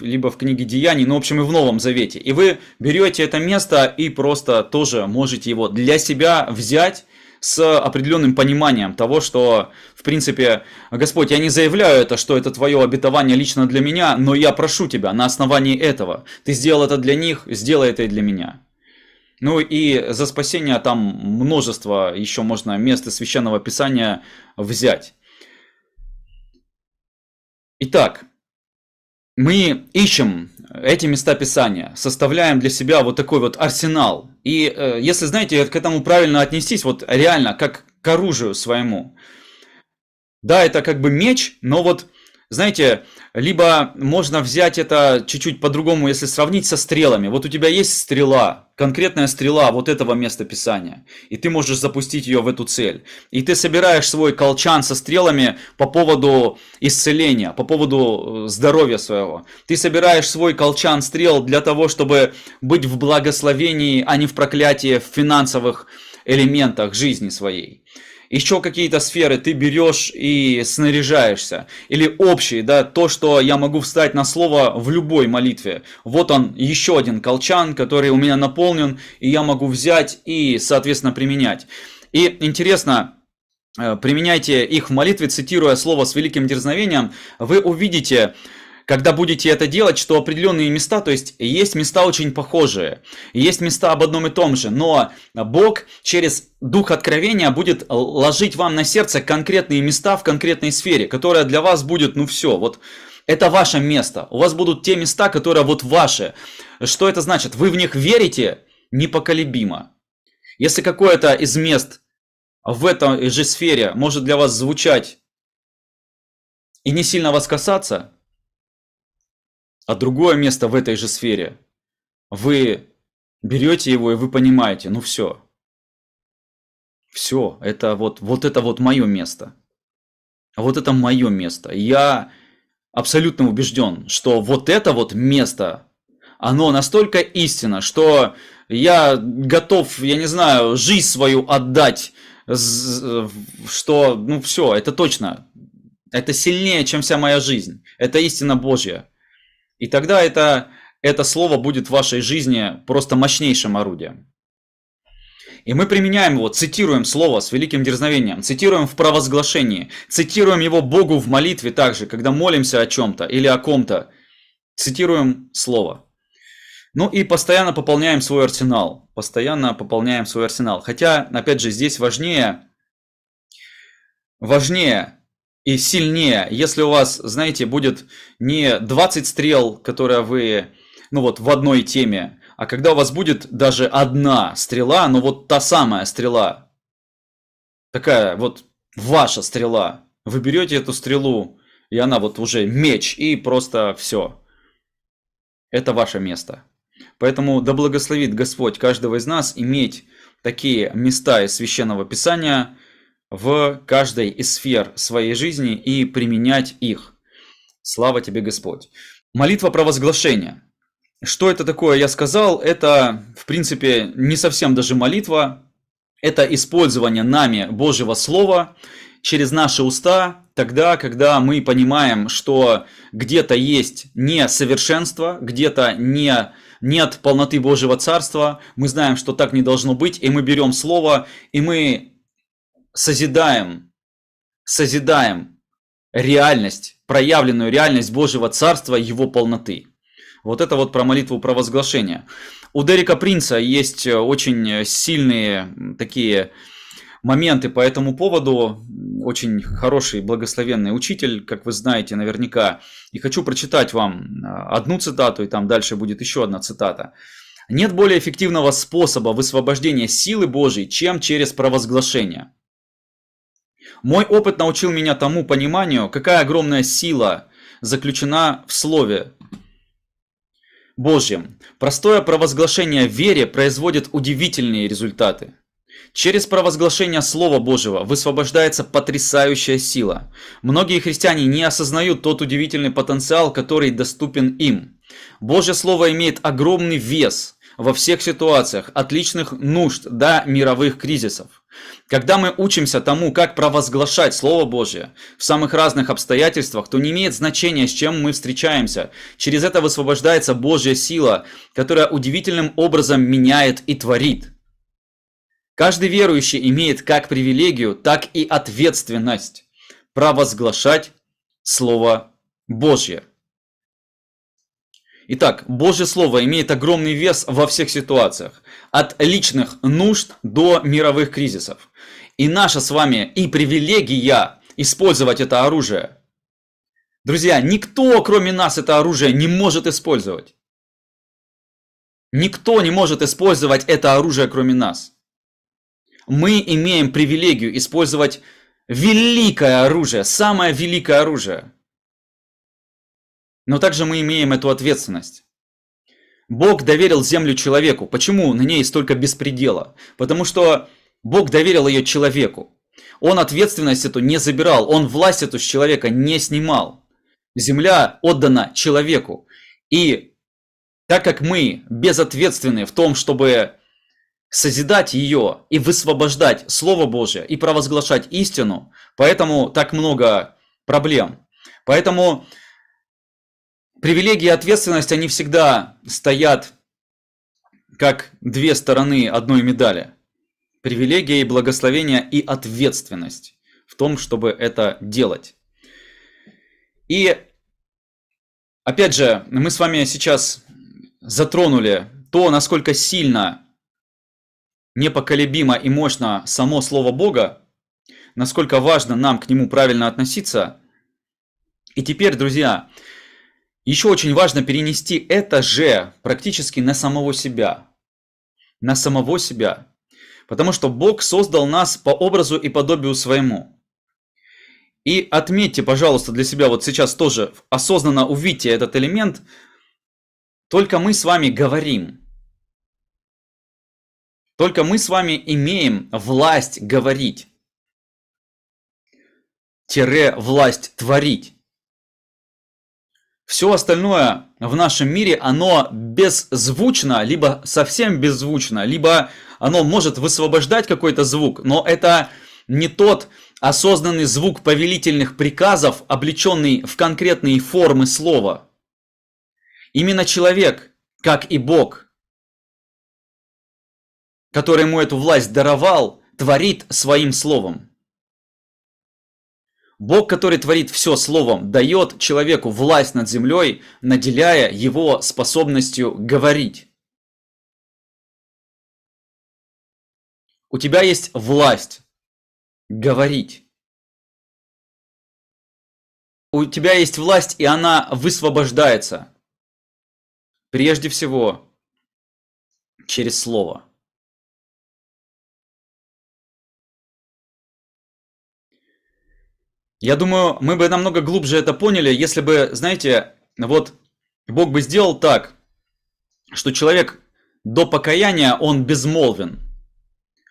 либо в книге Деяний, ну, в общем, и в Новом Завете. И вы берете это место и просто тоже можете его для себя взять с определенным пониманием того, что, в принципе, Господь, я не заявляю это, что это твое обетование лично для меня, но я прошу тебя на основании этого. Ты сделал это для них, сделай это и для меня. Ну и за спасение там множество еще можно мест из Священного Писания взять. Итак, мы ищем эти места Писания, составляем для себя вот такой вот арсенал. И э, если, знаете, к этому правильно отнестись, вот реально, как к оружию своему. Да, это как бы меч, но вот знаете, либо можно взять это чуть-чуть по-другому, если сравнить со стрелами. Вот у тебя есть стрела, конкретная стрела вот этого места писания, и ты можешь запустить ее в эту цель. И ты собираешь свой колчан со стрелами по поводу исцеления, по поводу э, здоровья своего. Ты собираешь свой колчан стрел для того, чтобы быть в благословении, а не в проклятии, в финансовых элементах жизни своей еще какие-то сферы ты берешь и снаряжаешься. Или общие, да, то, что я могу встать на слово в любой молитве. Вот он, еще один колчан, который у меня наполнен, и я могу взять и, соответственно, применять. И интересно, э, применяйте их в молитве, цитируя слово с великим дерзновением, вы увидите, когда будете это делать, что определенные места, то есть есть места очень похожие, есть места об одном и том же, но Бог через Дух Откровения будет ложить вам на сердце конкретные места в конкретной сфере, которая для вас будет, ну все, вот это ваше место. У вас будут те места, которые вот ваши. Что это значит? Вы в них верите непоколебимо. Если какое-то из мест в этой же сфере может для вас звучать и не сильно вас касаться, а другое место в этой же сфере. Вы берете его и вы понимаете, ну все. Все, это вот, вот это вот мое место. Вот это мое место. Я абсолютно убежден, что вот это вот место, оно настолько истинно, что я готов, я не знаю, жизнь свою отдать, что, ну все, это точно. Это сильнее, чем вся моя жизнь. Это истина Божья. И тогда это, это слово будет в вашей жизни просто мощнейшим орудием. И мы применяем его, цитируем слово с великим дерзновением, цитируем в провозглашении, цитируем его Богу в молитве также, когда молимся о чем-то или о ком-то. Цитируем слово. Ну и постоянно пополняем свой арсенал. Постоянно пополняем свой арсенал. Хотя, опять же, здесь важнее, важнее и сильнее. Если у вас, знаете, будет не 20 стрел, которые вы, ну вот, в одной теме, а когда у вас будет даже одна стрела, ну вот та самая стрела, такая вот ваша стрела, вы берете эту стрелу, и она вот уже меч, и просто все. Это ваше место. Поэтому да благословит Господь каждого из нас иметь такие места из Священного Писания – в каждой из сфер своей жизни и применять их. Слава тебе, Господь. Молитва провозглашения. Что это такое, я сказал, это, в принципе, не совсем даже молитва, это использование нами Божьего Слова через наши уста, тогда, когда мы понимаем, что где-то есть несовершенство, где-то не, нет полноты Божьего Царства, мы знаем, что так не должно быть, и мы берем Слово, и мы созидаем, созидаем реальность, проявленную реальность Божьего Царства Его полноты. Вот это вот про молитву провозглашения. У Дерека Принца есть э, очень сильные такие моменты по этому поводу. Очень хороший, благословенный учитель, как вы знаете наверняка. И хочу прочитать вам э, одну цитату, и там дальше будет еще одна цитата. Нет более эффективного способа высвобождения силы Божьей, чем через провозглашение. Мой опыт научил меня тому пониманию, какая огромная сила заключена в Слове Божьем. Простое провозглашение вере производит удивительные результаты. Через провозглашение Слова Божьего высвобождается потрясающая сила. Многие христиане не осознают тот удивительный потенциал, который доступен им. Божье Слово имеет огромный вес, во всех ситуациях, от личных нужд до мировых кризисов. Когда мы учимся тому, как провозглашать Слово Божье в самых разных обстоятельствах, то не имеет значения, с чем мы встречаемся. Через это высвобождается Божья сила, которая удивительным образом меняет и творит. Каждый верующий имеет как привилегию, так и ответственность провозглашать Слово Божье. Итак, Божье Слово имеет огромный вес во всех ситуациях, от личных нужд до мировых кризисов. И наша с вами и привилегия использовать это оружие. Друзья, никто, кроме нас, это оружие не может использовать. Никто не может использовать это оружие, кроме нас. Мы имеем привилегию использовать великое оружие, самое великое оружие – но также мы имеем эту ответственность. Бог доверил землю человеку. Почему на ней столько беспредела? Потому что Бог доверил ее человеку. Он ответственность эту не забирал, он власть эту с человека не снимал. Земля отдана человеку. И так как мы безответственны в том, чтобы созидать ее и высвобождать Слово Божье и провозглашать истину, поэтому так много проблем. Поэтому привилегии и ответственность, они всегда стоят как две стороны одной медали. Привилегия и благословение и ответственность в том, чтобы это делать. И опять же, мы с вами сейчас затронули то, насколько сильно, непоколебимо и мощно само Слово Бога, насколько важно нам к нему правильно относиться. И теперь, друзья, еще очень важно перенести это же практически на самого себя. На самого себя. Потому что Бог создал нас по образу и подобию своему. И отметьте, пожалуйста, для себя вот сейчас тоже осознанно увидьте этот элемент. Только мы с вами говорим. Только мы с вами имеем власть говорить. Тире власть творить. Все остальное в нашем мире, оно беззвучно, либо совсем беззвучно, либо оно может высвобождать какой-то звук, но это не тот осознанный звук повелительных приказов, облеченный в конкретные формы слова. Именно человек, как и Бог, который ему эту власть даровал, творит своим словом. Бог, который творит все словом, дает человеку власть над землей, наделяя его способностью говорить. У тебя есть власть говорить. У тебя есть власть, и она высвобождается. Прежде всего, через слово. Я думаю, мы бы намного глубже это поняли, если бы, знаете, вот Бог бы сделал так, что человек до покаяния, он безмолвен.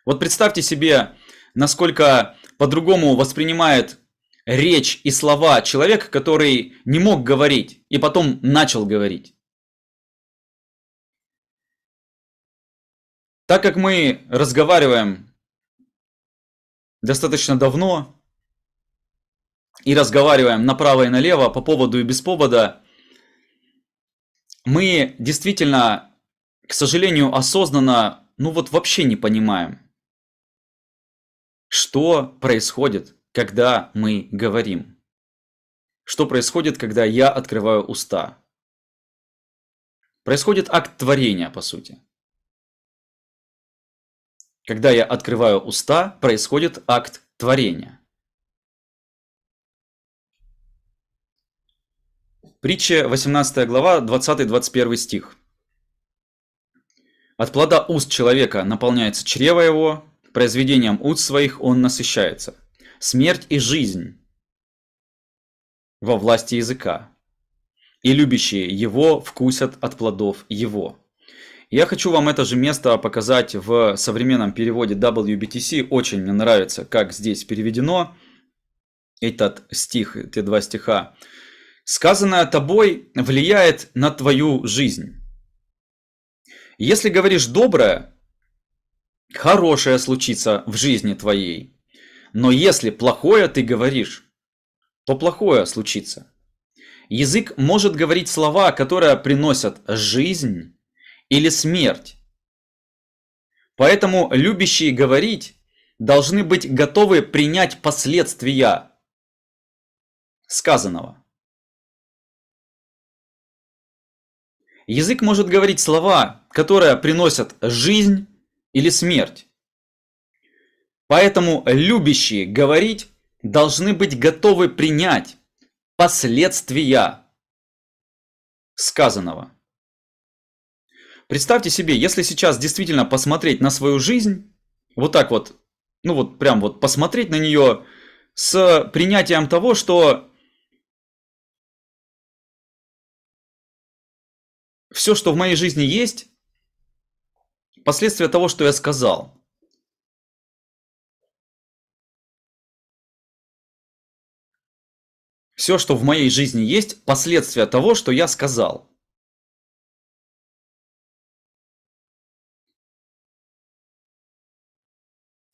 Вот представьте себе, насколько по-другому воспринимает речь и слова человек, который не мог говорить и потом начал говорить. Так как мы разговариваем достаточно давно, и разговариваем направо и налево по поводу и без повода, мы действительно, к сожалению, осознанно, ну вот вообще не понимаем, что происходит, когда мы говорим. Что происходит, когда я открываю уста. Происходит акт творения, по сути. Когда я открываю уста, происходит акт творения. Притча, 18 глава, 20-21 стих. От плода уст человека наполняется чрево его, произведением уст своих он насыщается. Смерть и жизнь во власти языка, и любящие его вкусят от плодов его. Я хочу вам это же место показать в современном переводе WBTC. Очень мне нравится, как здесь переведено этот стих, эти два стиха сказанное тобой влияет на твою жизнь. Если говоришь доброе, хорошее случится в жизни твоей. Но если плохое ты говоришь, то плохое случится. Язык может говорить слова, которые приносят жизнь или смерть. Поэтому любящие говорить должны быть готовы принять последствия сказанного. Язык может говорить слова, которые приносят жизнь или смерть. Поэтому любящие говорить должны быть готовы принять последствия сказанного. Представьте себе, если сейчас действительно посмотреть на свою жизнь, вот так вот, ну вот прям вот посмотреть на нее с принятием того, что все, что в моей жизни есть, последствия того, что я сказал. Все, что в моей жизни есть, последствия того, что я сказал.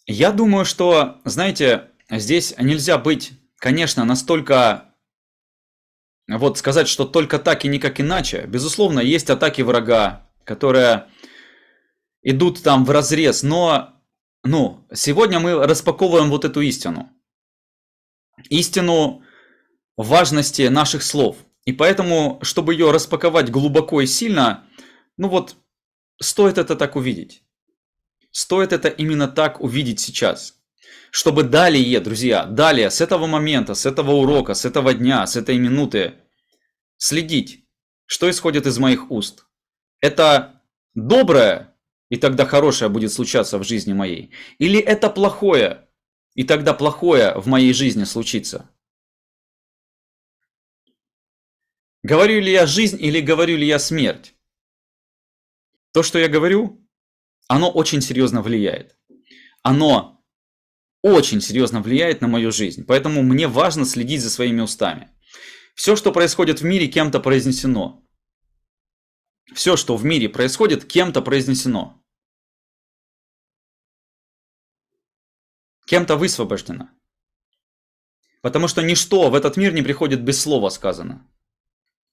Я думаю, что, знаете, здесь нельзя быть, конечно, настолько вот сказать, что только так и никак иначе, безусловно, есть атаки врага, которые идут там в разрез, но ну, сегодня мы распаковываем вот эту истину. Истину важности наших слов. И поэтому, чтобы ее распаковать глубоко и сильно, ну вот, стоит это так увидеть. Стоит это именно так увидеть сейчас чтобы далее, друзья, далее, с этого момента, с этого урока, с этого дня, с этой минуты следить, что исходит из моих уст. Это доброе, и тогда хорошее будет случаться в жизни моей. Или это плохое, и тогда плохое в моей жизни случится. Говорю ли я жизнь или говорю ли я смерть? То, что я говорю, оно очень серьезно влияет. Оно очень серьезно влияет на мою жизнь, поэтому мне важно следить за своими устами. Все, что происходит в мире, кем-то произнесено. Все, что в мире происходит, кем-то произнесено. Кем-то высвобождено. Потому что ничто в этот мир не приходит без слова сказано.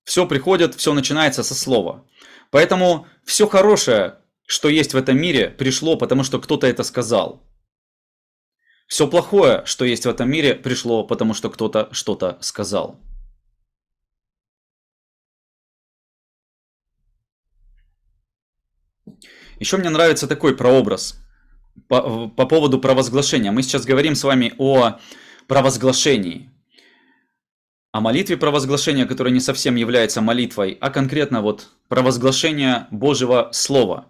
Все приходит, все начинается со слова. Поэтому все хорошее, что есть в этом мире, пришло, потому что кто-то это сказал. Все плохое, что есть в этом мире, пришло потому, что кто-то что-то сказал. Еще мне нравится такой прообраз по, по поводу провозглашения. Мы сейчас говорим с вами о провозглашении, о молитве провозглашения, которая не совсем является молитвой, а конкретно вот провозглашение Божьего Слова.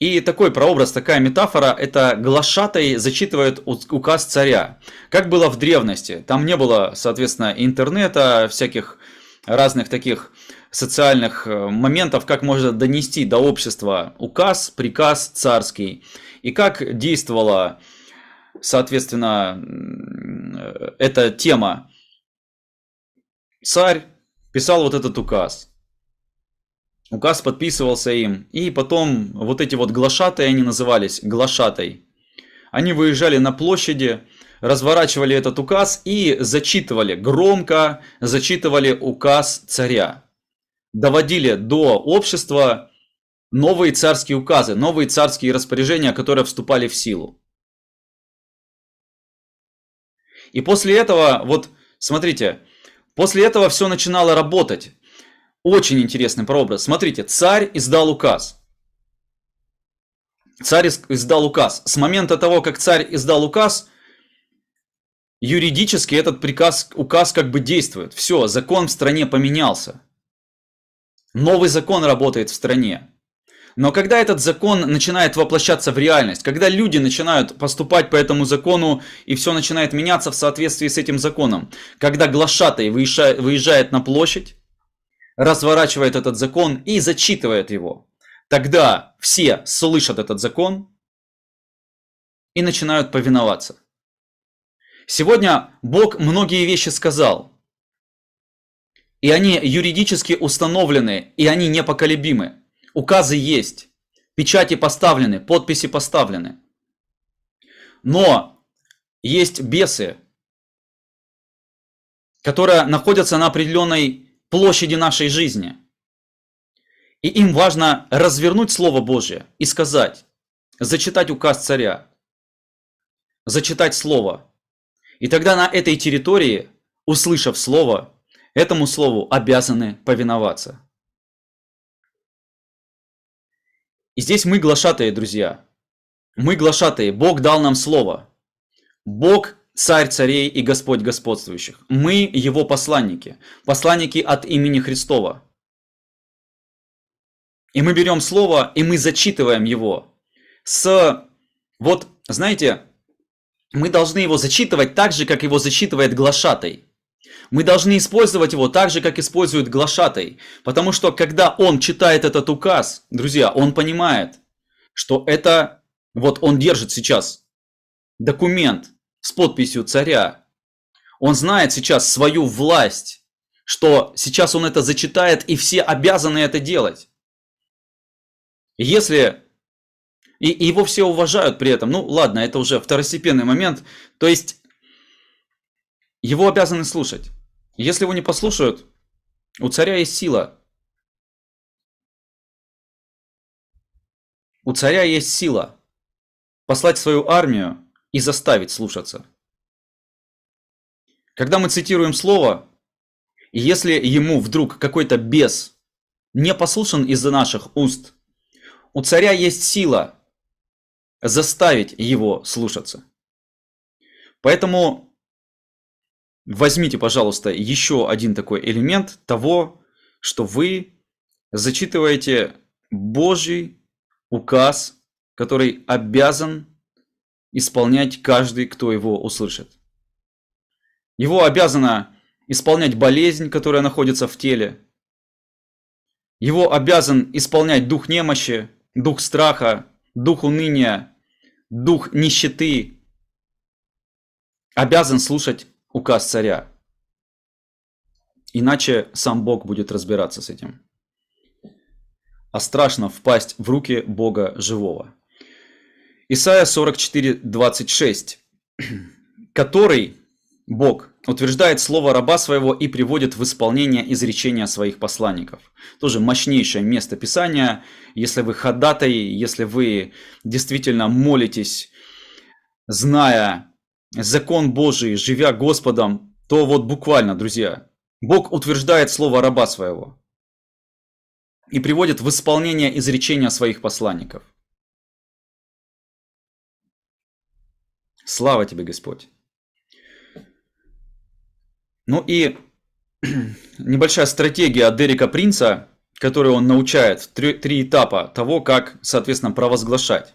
И такой прообраз, такая метафора, это глашатай зачитывает указ царя. Как было в древности, там не было, соответственно, интернета, всяких разных таких социальных э, моментов, как можно донести до общества указ, приказ царский. И как действовала, соответственно, э, эта тема. Царь писал вот этот указ указ подписывался им. И потом вот эти вот глашатые, они назывались глашатой. Они выезжали на площади, разворачивали этот указ и зачитывали громко, зачитывали указ царя. Доводили до общества новые царские указы, новые царские распоряжения, которые вступали в силу. И после этого, вот смотрите, после этого все начинало работать. Очень интересный прообраз. Смотрите, царь издал указ. Царь издал указ. С момента того, как царь издал указ, юридически этот приказ, указ как бы действует. Все, закон в стране поменялся. Новый закон работает в стране. Но когда этот закон начинает воплощаться в реальность, когда люди начинают поступать по этому закону и все начинает меняться в соответствии с этим законом, когда глашатай выезжает на площадь, разворачивает этот закон и зачитывает его. Тогда все слышат этот закон и начинают повиноваться. Сегодня Бог многие вещи сказал, и они юридически установлены, и они непоколебимы. Указы есть, печати поставлены, подписи поставлены. Но есть бесы, которые находятся на определенной площади нашей жизни. И им важно развернуть Слово Божье и сказать, зачитать указ царя, зачитать Слово. И тогда на этой территории, услышав Слово, этому Слову обязаны повиноваться. И здесь мы глашатые, друзья. Мы глашатые. Бог дал нам Слово. Бог царь царей и Господь господствующих. Мы его посланники, посланники от имени Христова. И мы берем слово, и мы зачитываем его. С, вот, знаете, мы должны его зачитывать так же, как его зачитывает глашатай. Мы должны использовать его так же, как использует глашатай. Потому что, когда он читает этот указ, друзья, он понимает, что это, вот он держит сейчас документ – с подписью царя. Он знает сейчас свою власть, что сейчас он это зачитает, и все обязаны это делать. если... и его все уважают при этом. Ну ладно, это уже второстепенный момент. То есть его обязаны слушать. Если его не послушают, у царя есть сила. У царя есть сила послать свою армию и заставить слушаться. Когда мы цитируем слово, и если ему вдруг какой-то бес не послушан из-за наших уст, у царя есть сила заставить его слушаться. Поэтому возьмите, пожалуйста, еще один такой элемент того, что вы зачитываете Божий указ, который обязан исполнять каждый, кто его услышит. Его обязана исполнять болезнь, которая находится в теле. Его обязан исполнять дух немощи, дух страха, дух уныния, дух нищеты. Обязан слушать указ царя. Иначе сам Бог будет разбираться с этим. А страшно впасть в руки Бога живого. Исайя 44:26, который Бог утверждает слово раба своего и приводит в исполнение изречения своих посланников. Тоже мощнейшее место Писания. Если вы ходатай, если вы действительно молитесь, зная закон Божий, живя Господом, то вот буквально, друзья, Бог утверждает слово раба своего и приводит в исполнение изречения своих посланников – Слава тебе, Господь. Ну и [CLEARS THROAT] небольшая стратегия от Дерека Принца, которую он научает, три, три этапа того, как, соответственно, провозглашать.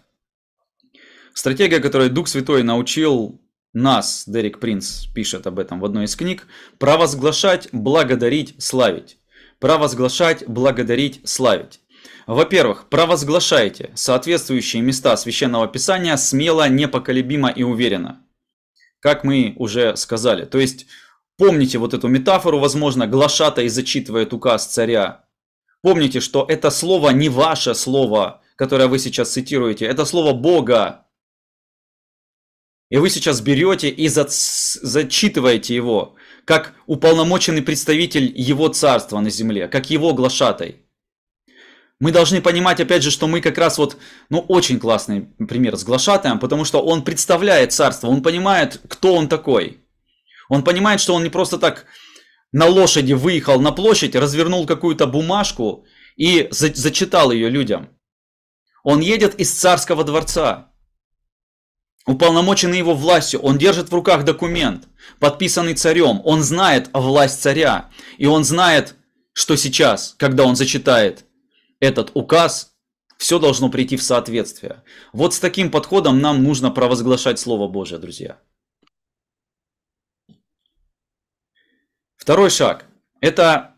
Стратегия, которой Дух Святой научил нас, Дерек Принц пишет об этом в одной из книг, провозглашать, благодарить, славить. Провозглашать, благодарить, славить. Во-первых, провозглашайте соответствующие места Священного Писания смело, непоколебимо и уверенно. Как мы уже сказали. То есть, помните вот эту метафору, возможно, глашата и зачитывает указ царя. Помните, что это слово не ваше слово, которое вы сейчас цитируете, это слово Бога. И вы сейчас берете и зачитываете его, как уполномоченный представитель его царства на земле, как его глашатай мы должны понимать, опять же, что мы как раз вот, ну, очень классный пример с Глашатаем, потому что он представляет царство, он понимает, кто он такой. Он понимает, что он не просто так на лошади выехал на площадь, развернул какую-то бумажку и за- зачитал ее людям. Он едет из царского дворца, уполномоченный его властью, он держит в руках документ, подписанный царем, он знает власть царя, и он знает, что сейчас, когда он зачитает этот указ, все должно прийти в соответствие. Вот с таким подходом нам нужно провозглашать Слово Божье, друзья. Второй шаг – это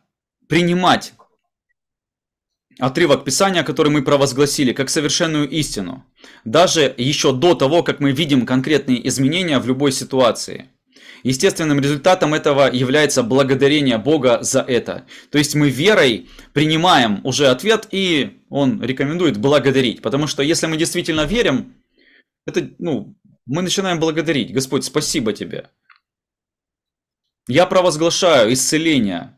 принимать отрывок Писания, который мы провозгласили, как совершенную истину, даже еще до того, как мы видим конкретные изменения в любой ситуации – Естественным результатом этого является благодарение Бога за это. То есть мы верой принимаем уже ответ, и он рекомендует благодарить. Потому что если мы действительно верим, это, ну, мы начинаем благодарить. Господь, спасибо тебе. Я провозглашаю исцеление,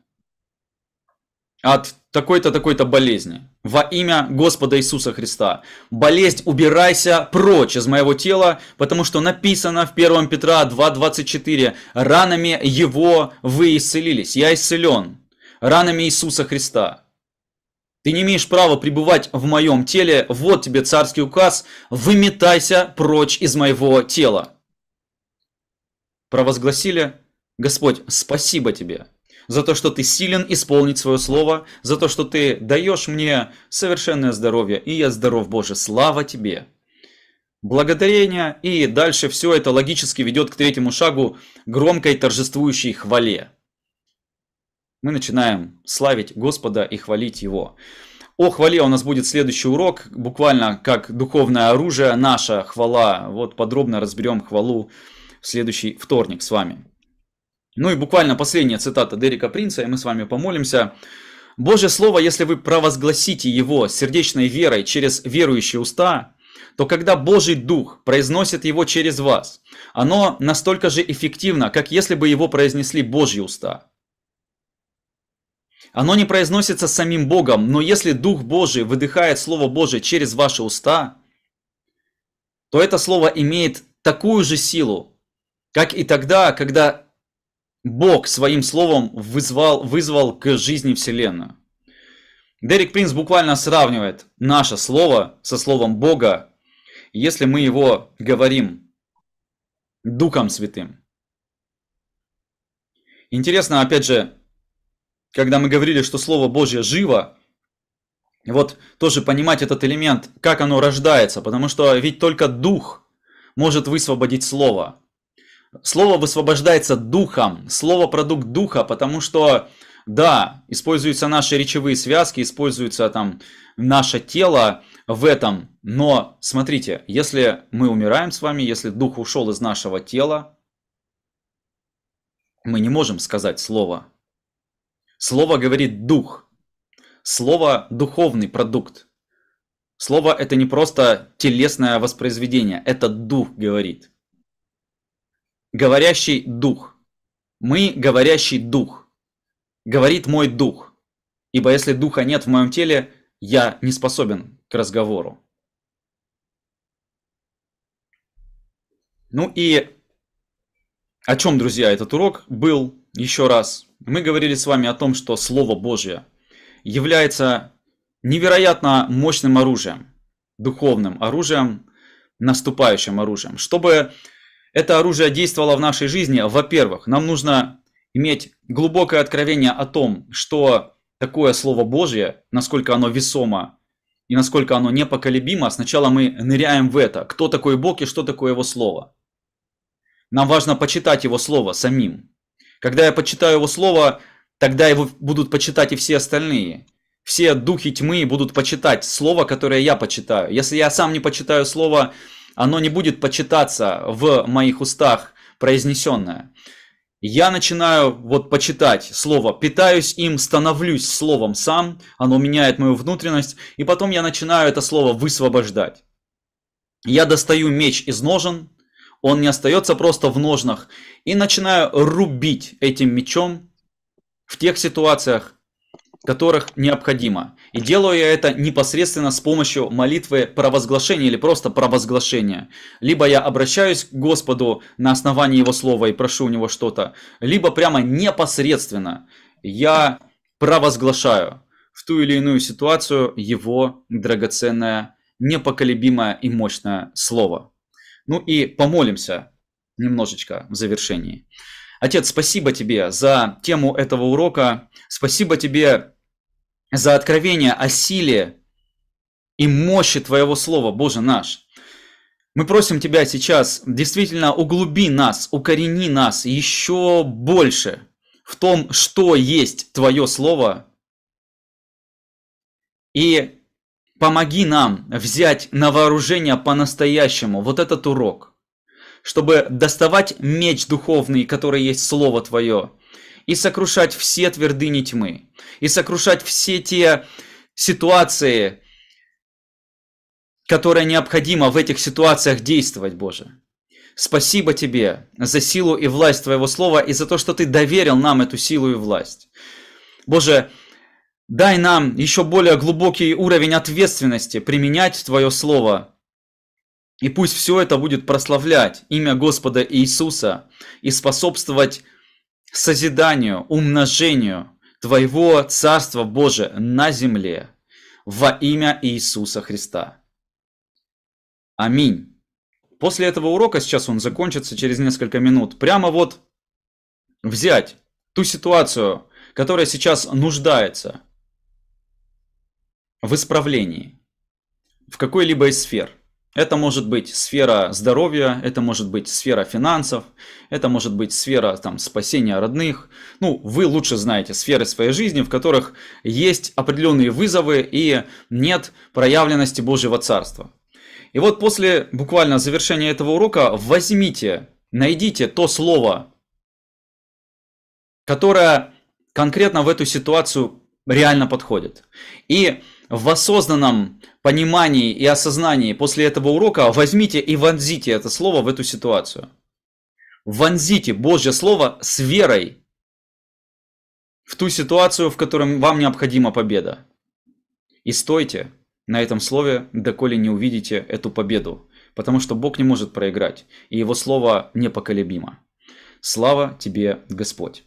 от такой-то, такой-то болезни. Во имя Господа Иисуса Христа. Болезнь, убирайся прочь из моего тела, потому что написано в 1 Петра 2.24, ранами Его вы исцелились. Я исцелен ранами Иисуса Христа. Ты не имеешь права пребывать в моем теле, вот тебе царский указ, выметайся прочь из моего тела. Провозгласили, Господь, спасибо тебе, за то, что ты силен исполнить свое слово, за то, что ты даешь мне совершенное здоровье, и я здоров, Боже, слава тебе. Благодарение, и дальше все это логически ведет к третьему шагу громкой торжествующей хвале. Мы начинаем славить Господа и хвалить Его. О хвале у нас будет следующий урок, буквально как духовное оружие, наша хвала. Вот подробно разберем хвалу в следующий вторник с вами. Ну и буквально последняя цитата Дерека Принца, и мы с вами помолимся. «Божье Слово, если вы провозгласите его сердечной верой через верующие уста, то когда Божий Дух произносит его через вас, оно настолько же эффективно, как если бы его произнесли Божьи уста. Оно не произносится самим Богом, но если Дух Божий выдыхает Слово Божие через ваши уста, то это Слово имеет такую же силу, как и тогда, когда Бог своим словом вызвал, вызвал к жизни Вселенную. Дерек Принц буквально сравнивает наше слово со словом Бога, если мы его говорим Духом Святым. Интересно, опять же, когда мы говорили, что Слово Божье живо, вот тоже понимать этот элемент, как оно рождается, потому что ведь только Дух может высвободить Слово. Слово высвобождается духом. Слово продукт духа, потому что, да, используются наши речевые связки, используется там наше тело в этом. Но смотрите, если мы умираем с вами, если дух ушел из нашего тела, мы не можем сказать слово. Слово говорит дух. Слово – духовный продукт. Слово – это не просто телесное воспроизведение, это дух говорит. Говорящий дух. Мы говорящий дух. Говорит мой дух. Ибо если духа нет в моем теле, я не способен к разговору. Ну и о чем, друзья, этот урок был еще раз. Мы говорили с вами о том, что Слово Божье является невероятно мощным оружием, духовным оружием, наступающим оружием. Чтобы это оружие действовало в нашей жизни. Во-первых, нам нужно иметь глубокое откровение о том, что такое Слово Божье, насколько оно весомо и насколько оно непоколебимо. Сначала мы ныряем в это. Кто такой Бог и что такое Его Слово? Нам важно почитать Его Слово самим. Когда я почитаю Его Слово, тогда его будут почитать и все остальные. Все духи тьмы будут почитать Слово, которое я почитаю. Если я сам не почитаю Слово, оно не будет почитаться в моих устах произнесенное. Я начинаю вот почитать слово, питаюсь им, становлюсь словом сам, оно меняет мою внутренность, и потом я начинаю это слово высвобождать. Я достаю меч из ножен, он не остается просто в ножнах, и начинаю рубить этим мечом в тех ситуациях, которых необходимо. И делаю я это непосредственно с помощью молитвы провозглашения или просто провозглашения. Либо я обращаюсь к Господу на основании Его Слова и прошу у Него что-то, либо прямо непосредственно я провозглашаю в ту или иную ситуацию Его драгоценное, непоколебимое и мощное Слово. Ну и помолимся немножечко в завершении. Отец, спасибо тебе за тему этого урока. Спасибо тебе за откровение о силе и мощи Твоего Слова, Боже наш. Мы просим Тебя сейчас, действительно, углуби нас, укорени нас еще больше в том, что есть Твое Слово. И помоги нам взять на вооружение по-настоящему вот этот урок – чтобы доставать меч духовный, который есть Слово Твое, и сокрушать все твердыни тьмы, и сокрушать все те ситуации, которые необходимо в этих ситуациях действовать, Боже. Спасибо Тебе за силу и власть Твоего Слова и за то, что Ты доверил нам эту силу и власть. Боже, дай нам еще более глубокий уровень ответственности применять Твое Слово – и пусть все это будет прославлять имя Господа Иисуса и способствовать созиданию, умножению Твоего Царства Божия на земле во имя Иисуса Христа. Аминь. После этого урока, сейчас он закончится через несколько минут, прямо вот взять ту ситуацию, которая сейчас нуждается в исправлении в какой-либо из сфер это может быть сфера здоровья, это может быть сфера финансов, это может быть сфера там, спасения родных. Ну, вы лучше знаете сферы своей жизни, в которых есть определенные вызовы и нет проявленности Божьего Царства. И вот после буквально завершения этого урока возьмите, найдите то слово, которое конкретно в эту ситуацию реально подходит. И в осознанном понимании и осознании после этого урока возьмите и вонзите это слово в эту ситуацию. Вонзите Божье Слово с верой в ту ситуацию, в которой вам необходима победа. И стойте на этом слове, доколе не увидите эту победу, потому что Бог не может проиграть, и Его Слово непоколебимо. Слава тебе, Господь!